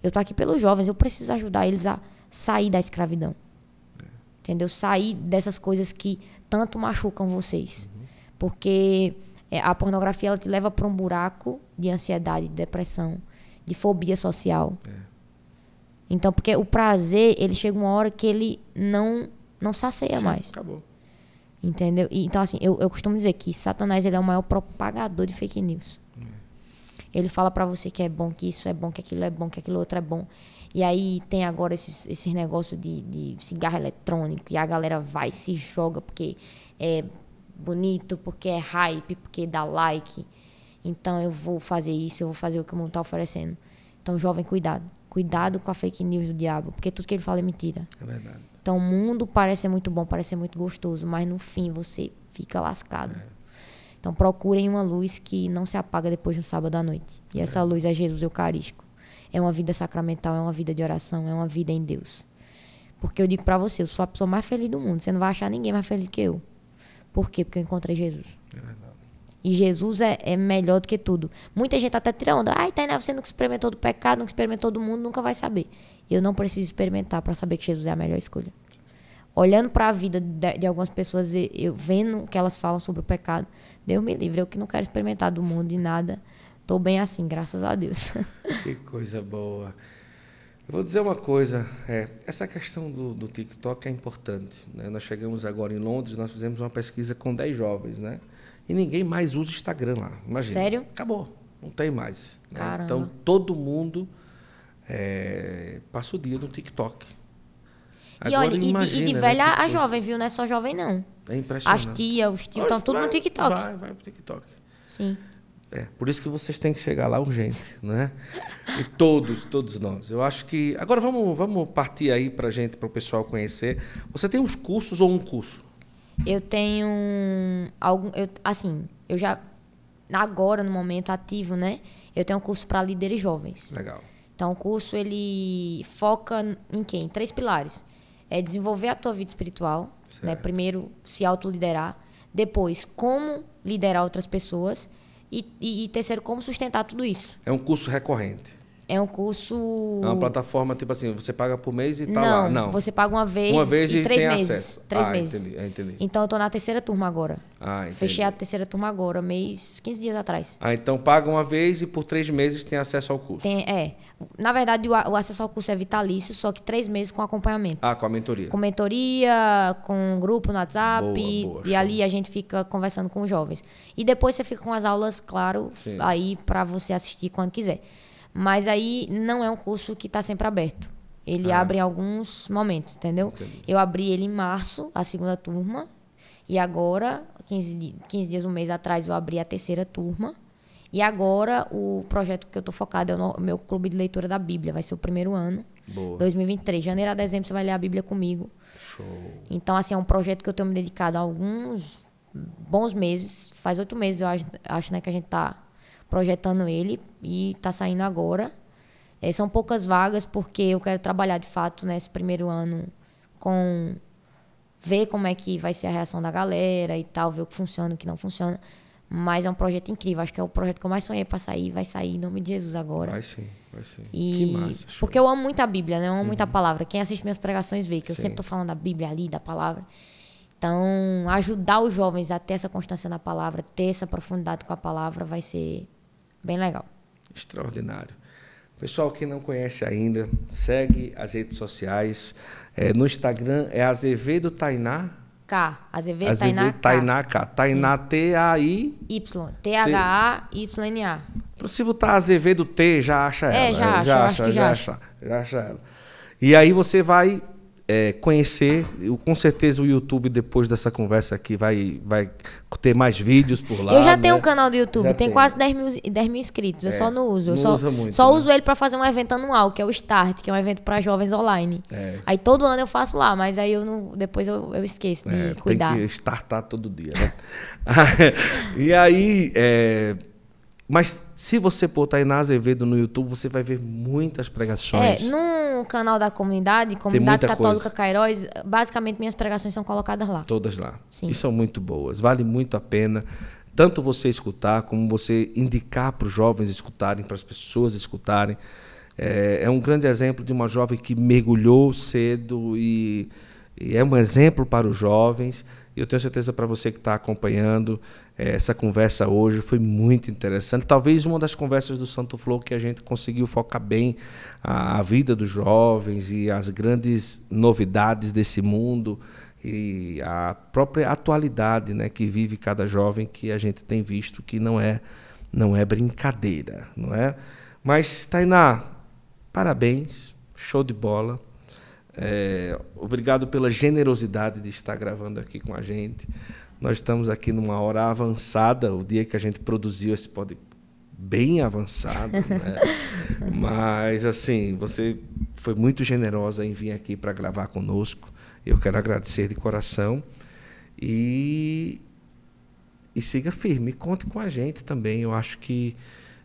B: Eu estou aqui pelos jovens, eu preciso ajudar eles a sair da escravidão. É. Entendeu? Sair dessas coisas que tanto machucam vocês. Uhum. Porque é, a pornografia ela te leva para um buraco de ansiedade, de depressão, de fobia social. É. Então, porque o prazer, ele chega uma hora que ele não não sacia Sim, mais. Acabou. Entendeu? E, então, assim, eu, eu costumo dizer que Satanás ele é o maior propagador de fake news. Ele fala para você que é bom, que isso é bom, que aquilo é bom, que aquilo outro é bom. E aí tem agora esses, esses negócios de, de cigarro eletrônico e a galera vai, se joga porque é bonito, porque é hype, porque dá like. Então eu vou fazer isso, eu vou fazer o que o mundo tá oferecendo. Então, jovem, cuidado. Cuidado com a fake news do diabo, porque tudo que ele fala é mentira. É verdade. Então, o mundo parece muito bom, parece muito gostoso, mas no fim você fica lascado. É. Então procurem uma luz que não se apaga depois de um sábado à noite. E essa luz é Jesus Eucarístico. É uma vida sacramental, é uma vida de oração, é uma vida em Deus. Porque eu digo para você, eu sou a pessoa mais feliz do mundo. Você não vai achar ninguém mais feliz que eu. Por quê? Porque eu encontrei Jesus. É verdade. E Jesus é, é, melhor do que tudo. Muita gente tá até tira onda. Ai, Tainá, você nunca experimentou do pecado, nunca experimentou do mundo, nunca vai saber. Eu não preciso experimentar para saber que Jesus é a melhor escolha olhando para a vida de, de, algumas pessoas, eu vendo o que elas falam sobre o pecado, Deus me livre. Eu que não quero experimentar do mundo e nada, estou bem assim, graças a Deus.
A: Que coisa boa. Eu vou dizer uma coisa, é, essa questão do, do TikTok é importante. Né? Nós chegamos agora em Londres, nós fizemos uma pesquisa com 10 jovens, né? E ninguém mais usa Instagram lá, imagina. Sério? Acabou, não tem mais. Né? Então todo mundo é, passa o dia no TikTok e olha, e, de, e de né, velha né, a jovem,
B: viu? Não é só jovem, não. É impressionante. As tias, os tios, estão tudo no TikTok. Vai, vai pro TikTok. Sim.
A: É, por isso que vocês têm que chegar lá urgente, né? E todos, todos nós. Eu acho que. Agora vamos, vamos partir aí para gente, para o pessoal conhecer. Você tem uns cursos ou um curso?
B: Eu tenho algum, eu, assim, eu já agora no momento ativo, né? Eu tenho um curso para líderes jovens. Legal. Então o curso ele foca em quem? Três pilares é desenvolver a tua vida espiritual, né? Primeiro, se autoliderar. Depois, como liderar outras pessoas. E, e, e, terceiro, como sustentar tudo isso.
A: É um curso recorrente.
B: É um curso. É uma
A: plataforma, tipo assim, você paga por mês e tá não, lá. Não, você
B: paga uma vez, uma vez e, e três meses. Acesso. Três ah, meses. Entendi, entendi. Então eu tô na terceira turma agora.
A: Ah, entendi. Fechei a
B: terceira turma agora, mês, 15 dias atrás.
A: Ah, então paga uma vez e por três meses tem acesso ao curso.
B: Tem, é. Na verdade, o, o acesso ao curso é vitalício, só que três meses com acompanhamento.
A: Ah, com a mentoria. Com
B: mentoria, com um grupo no WhatsApp. Boa, boa, e ali a gente fica conversando com os jovens. E depois você fica com as aulas, claro, Sim. aí para você assistir quando quiser. Mas aí não é um curso que está sempre aberto. Ele ah. abre em alguns momentos, entendeu? Entendi. Eu abri ele em março, a segunda turma. E agora, 15, 15 dias, um mês atrás, eu abri a terceira turma. E agora, o projeto que eu estou focado é o meu clube de leitura da Bíblia. Vai ser o primeiro ano. Boa. 2023. Janeiro a dezembro você vai ler a Bíblia comigo. Show. Então, assim, é um projeto que eu tenho me dedicado há alguns bons meses. Faz oito meses, eu acho, acho né, que a gente está projetando ele e está saindo agora. É, são poucas vagas porque eu quero trabalhar de fato nesse primeiro ano com ver como é que vai ser a reação da galera e tal, ver o que funciona, o que não funciona. Mas é um projeto incrível. Acho que é o projeto que eu mais sonhei para sair. Vai sair em nome de Jesus agora. Vai
A: sim, vai sim. E... Que massa.
B: Show. Porque eu amo muito a Bíblia, né? Eu amo uhum. muito a palavra. Quem assiste minhas pregações vê que sim. eu sempre estou falando da Bíblia ali, da palavra. Então, ajudar os jovens a ter essa constância na palavra, ter essa profundidade com a palavra, vai ser Bem legal.
A: Extraordinário. Pessoal quem não conhece ainda, segue as redes sociais. É, no Instagram é Azevedo Tainá.
B: K. Azevedo, Azevedo Tainá, Tainá
A: K. Tainá T-A-I.
B: Y. T-H-A-Y-N-A.
A: Se botar Azevedo T, já acha é, ela. Já, é, acha, já acha, já, já acha. Já acha ela. E aí você vai é, conhecer. Eu, com certeza o YouTube, depois dessa conversa aqui, vai, vai ter mais vídeos por lá. Eu já né? tenho um canal do YouTube, tem quase 10
B: mil, 10 mil inscritos. É, eu só não uso. Eu não só, usa muito, só né? uso ele para fazer um evento anual, que é o Start, que é um evento para jovens online. É. Aí todo ano eu faço lá, mas aí eu não, depois eu, eu esqueço de é, cuidar. Tem
A: que startar todo dia, né? e aí é, mas se você botar Iná Azevedo no YouTube, você vai ver muitas pregações. É,
B: num canal da comunidade, Comunidade Católica coisa. Cairóis, basicamente minhas pregações são colocadas lá.
A: Todas lá. Sim. E são muito boas. Vale muito a pena tanto você escutar, como você indicar para os jovens escutarem, para as pessoas escutarem. É, é, um grande exemplo de uma jovem que mergulhou cedo e, e é um exemplo para os jovens eu tenho certeza para você que está acompanhando é, essa conversa hoje, foi muito interessante. Talvez uma das conversas do Santo Flow que a gente conseguiu focar bem a, a vida dos jovens e as grandes novidades desse mundo e a própria atualidade né, que vive cada jovem que a gente tem visto que não é não é brincadeira, não é? Mas, Tainá, parabéns, show de bola. É, obrigado pela generosidade de estar gravando aqui com a gente. Nós estamos aqui numa hora avançada, o dia que a gente produziu esse podcast bem avançado, né? Mas assim, você foi muito generosa em vir aqui para gravar conosco. Eu quero agradecer de coração e e siga firme, conte com a gente também. Eu acho que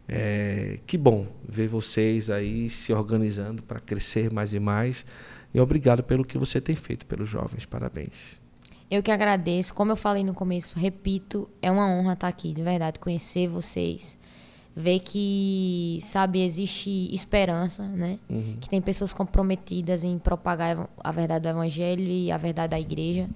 A: é, que bom ver vocês aí se organizando para crescer mais e mais. E obrigado pelo que você tem feito pelos jovens. Parabéns.
B: Eu que agradeço. Como eu falei no começo, repito, é uma honra estar aqui, de verdade, conhecer vocês. Ver que, sabe, existe esperança, né? Uhum. Que tem pessoas comprometidas em propagar a verdade do Evangelho e a verdade da igreja.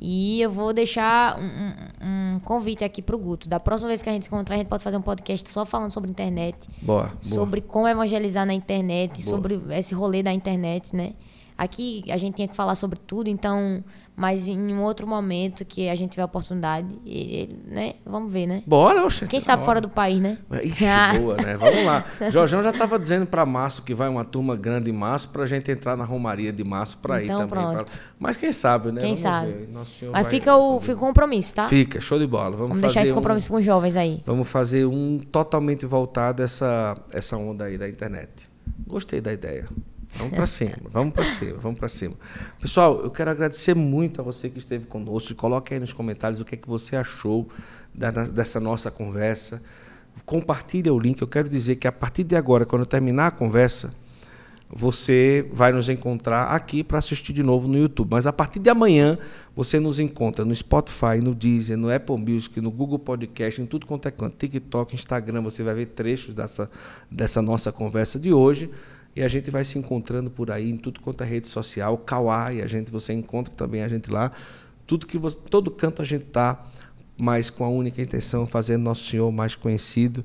B: E eu vou deixar um, um convite aqui para o Guto. Da próxima vez que a gente se encontrar, a gente pode fazer um podcast só falando sobre internet.
A: Boa. Sobre
B: boa. como evangelizar na internet, boa. sobre esse rolê da internet, né? Aqui a gente tinha que falar sobre tudo, então, mas em um outro momento que a gente tiver oportunidade, e, né? Vamos ver, né? Bora, oxe, Quem sabe bora. fora do país, né? Ixi, ah. boa, né? Vamos lá. Jorjão
A: já estava dizendo para março que vai uma turma grande em março para a gente entrar na Romaria de março para então, ir também. Pra... Mas quem sabe, né? Quem vamos sabe. mas vai... fica o fica
B: o compromisso, tá? Fica,
A: show de bola. Vamos, vamos deixar esse compromisso um... com os jovens aí. Vamos fazer um totalmente voltado essa essa onda aí da internet. Gostei da ideia. Vamos para cima, vamos para cima, vamos para cima. Pessoal, eu quero agradecer muito a você que esteve conosco. Coloque aí nos comentários o que é que você achou da, dessa nossa conversa. Compartilhe o link. Eu quero dizer que a partir de agora, quando eu terminar a conversa, você vai nos encontrar aqui para assistir de novo no YouTube. Mas a partir de amanhã, você nos encontra no Spotify, no Deezer, no Apple Music, no Google Podcast, em tudo quanto é canto. TikTok, Instagram, você vai ver trechos dessa, dessa nossa conversa de hoje. E a gente vai se encontrando por aí em tudo quanto é rede social, Kawai, a gente você encontra também a gente lá. Tudo que você, todo canto a gente tá, mas com a única intenção fazendo nosso Senhor mais conhecido.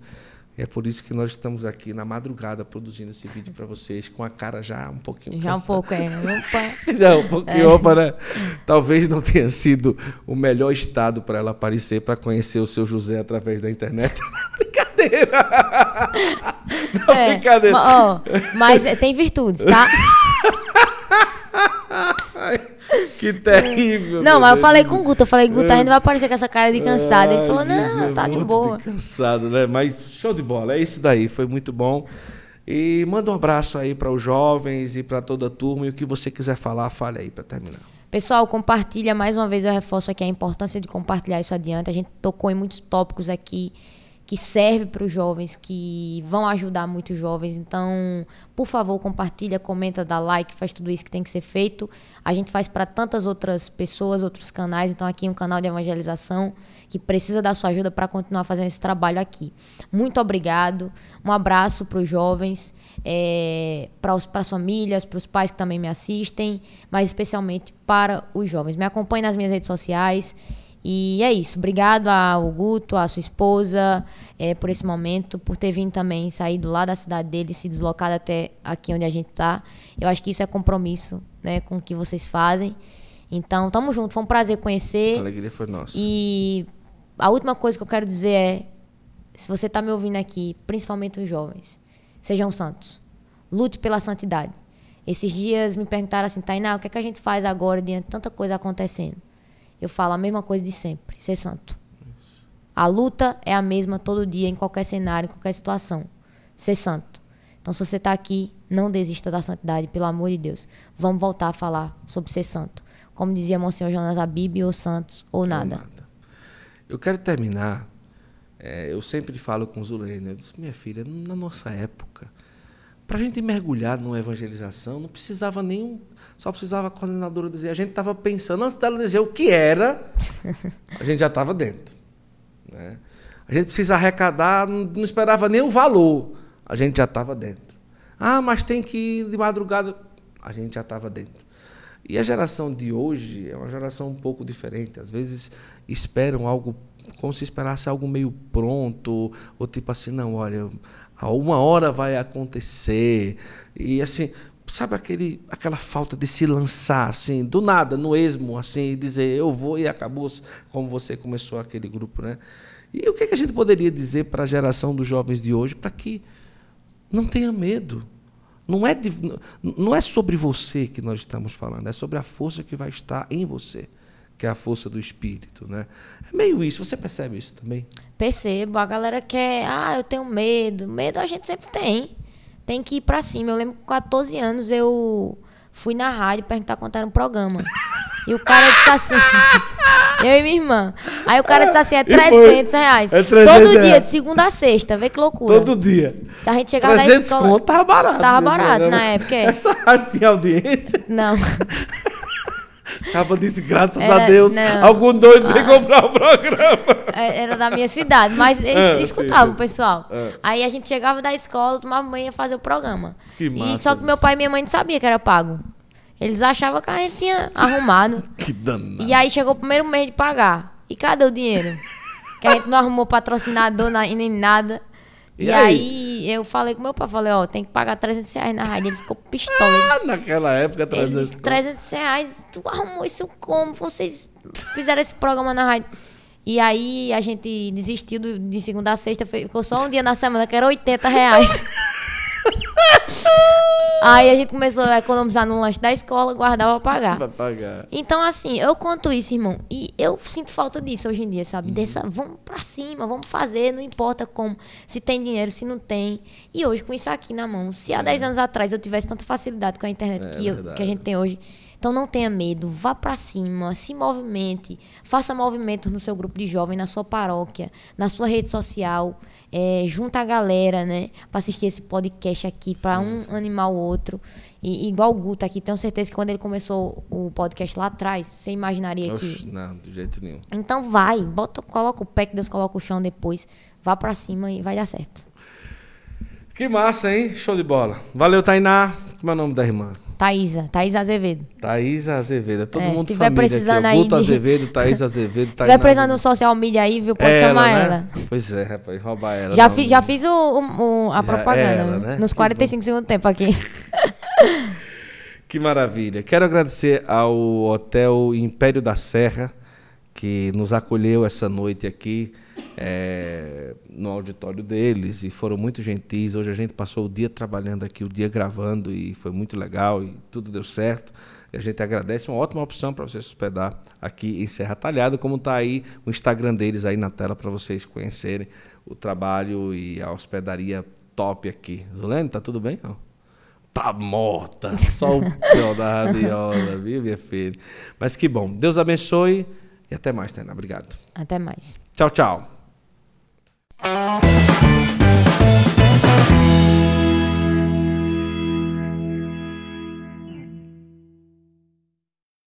A: É por isso que nós estamos aqui na madrugada produzindo esse vídeo para vocês, com a cara já um pouquinho. Já cansada. um pouco, é. Opa. já um pouquinho, é. opa, né? Talvez não tenha sido o melhor estado para ela aparecer, para conhecer o seu José através da internet. brincadeira!
B: Não, é, brincadeira. Ó, mas é, tem virtudes, tá?
A: Que terrível. Não, mas eu falei com o Guto, eu falei, Guto, ainda é. vai
B: aparecer com essa cara de cansado. Ele falou, não, tá de boa.
A: Cansado, né? Mas show de bola, é isso daí, foi muito bom. E manda um abraço aí para os jovens e para toda a turma. E o que você quiser falar, fale aí para terminar.
B: Pessoal, compartilha mais uma vez, eu reforço aqui a importância de compartilhar isso adiante. A gente tocou em muitos tópicos aqui que serve para os jovens, que vão ajudar muitos jovens. Então, por favor, compartilha, comenta, dá like, faz tudo isso que tem que ser feito. A gente faz para tantas outras pessoas, outros canais. Então, aqui é um canal de evangelização que precisa da sua ajuda para continuar fazendo esse trabalho aqui. Muito obrigado. Um abraço para os jovens, é, para as famílias, para os pais que também me assistem, mas especialmente para os jovens. Me acompanhe nas minhas redes sociais. E é isso. Obrigado ao Guto, à sua esposa, é, por esse momento, por ter vindo também, saído lá da cidade dele, se deslocado até aqui onde a gente está. Eu acho que isso é compromisso né, com o que vocês fazem. Então, tamo junto. Foi um prazer conhecer. A alegria foi nossa. E a última coisa que eu quero dizer é: se você está me ouvindo aqui, principalmente os jovens, sejam santos. Lute pela santidade. Esses dias me perguntaram assim, Tainá, o que, é que a gente faz agora diante de tanta coisa acontecendo? eu falo a mesma coisa de sempre: ser santo. Isso. A luta é a mesma todo dia, em qualquer cenário, em qualquer situação. Ser santo. Então, se você está aqui, não desista da santidade, pelo amor de Deus. Vamos voltar a falar sobre ser santo. Como dizia Monsenhor Jonas Bíblia ou santos, ou nada. nada.
A: Eu quero terminar. É, eu sempre falo com Zulene, né? eu disse, minha filha, na nossa época, para a gente mergulhar numa evangelização, não precisava nem um só precisava a coordenadora dizer. A gente estava pensando, antes dela dizer o que era, a gente já estava dentro. Né? A gente precisa arrecadar, não, não esperava nem o valor, a gente já estava dentro. Ah, mas tem que ir de madrugada, a gente já estava dentro. E a geração de hoje é uma geração um pouco diferente. Às vezes esperam algo como se esperasse algo meio pronto, ou tipo assim, não, olha, uma hora vai acontecer. E assim, sabe aquele, aquela falta de se lançar assim, do nada, no esmo, assim, e dizer eu vou e acabou, como você começou aquele grupo, né? E o que, é que a gente poderia dizer para a geração dos jovens de hoje para que não tenha medo? Não é, de, não é sobre você que nós estamos falando, é sobre a força que vai estar em você, que é a força do espírito, né? É meio isso, você percebe isso também?
B: Percebo, a galera quer, ah, eu tenho medo. Medo a gente sempre tem tem que ir pra cima. Eu lembro que com 14 anos eu fui na rádio perguntar quanto era um programa. E o cara disse assim. eu e minha irmã. Aí o cara disse assim: é 300 reais. É 300 Todo reais. dia, de segunda a sexta. Vê que loucura. Todo dia. Se a gente chegava 300 na escola. conto, tava barato. Tava né, barato na época. É. Essa
A: rádio tinha audiência? Não. acaba disse, graças era, a Deus, não, algum doido veio ah. comprar o programa.
B: É, era da minha cidade, mas eles é, escutavam o pessoal. É. Aí a gente chegava da escola, tomava ia fazer o programa. Que massa, e só que meu pai e minha mãe não sabiam que era pago. Eles achavam que a gente tinha arrumado. que danado. E aí chegou o primeiro mês de pagar. E cadê o dinheiro? que a gente não arrumou patrocinador nem nada. E, e aí? aí? eu falei com meu pai, falei, ó, tem que pagar 300 reais na rádio. Ele ficou
A: pistola. ah, disse, naquela época, 300 reais.
B: 300 reais, tu arrumou isso como? Vocês fizeram esse programa na rádio. E aí a gente desistiu de segunda a sexta, ficou só um dia na semana que era 80 reais. Aí a gente começou a economizar no lanche da escola, guardava pra pagar. pra pagar. Então, assim, eu conto isso, irmão. E eu sinto falta disso hoje em dia, sabe? Uhum. Dessa, vamos pra cima, vamos fazer, não importa como. Se tem dinheiro, se não tem. E hoje, com isso aqui na mão, se há é. 10 uhum. anos atrás eu tivesse tanta facilidade com a internet é, que, eu, que a gente tem hoje. Então, não tenha medo, vá pra cima, se movimente, faça movimentos no seu grupo de jovem, na sua paróquia, na sua rede social é, junta a galera, né? Pra assistir esse podcast aqui, para um sim. animar o outro. E igual o Guta aqui, tenho certeza que quando ele começou o podcast lá atrás, você imaginaria Oxe, que.
A: Não, de jeito nenhum.
B: Então vai, bota, coloca o pé que Deus coloca o chão depois, vá para cima e vai dar certo.
A: Que massa, hein? Show de bola. Valeu, Tainá. Como é o nome da irmã?
B: Thaísa, Thaísa Azevedo.
A: Thaísa Azevedo, é todo é, mundo se tiver precisando aqui, aí Guto de... Azevedo, Thaís Azevedo, Thaís Se tiver precisando
B: um social media aí, viu, pode é chamar ela, né?
A: ela. Pois é, rapaz, roubar ela. Já, fi, já
B: fiz o, o, o a já propaganda ela, né? né? nos 45 segundos do tempo aqui.
A: que maravilha. Quero agradecer ao Hotel Império da Serra que nos acolheu essa noite aqui é, no auditório deles e foram muito gentis. Hoje a gente passou o dia trabalhando aqui, o dia gravando e foi muito legal e tudo deu certo. E a gente agradece, uma ótima opção para você se hospedar aqui em Serra Talhada, como está aí o Instagram deles aí na tela para vocês conhecerem o trabalho e a hospedaria top aqui. Zulene, tá tudo bem? tá morta. Só o pior da rabiola, viu, minha filha? Mas que bom. Deus abençoe e até mais, Tainá. Obrigado.
B: Até mais.
A: Tchau, tchau.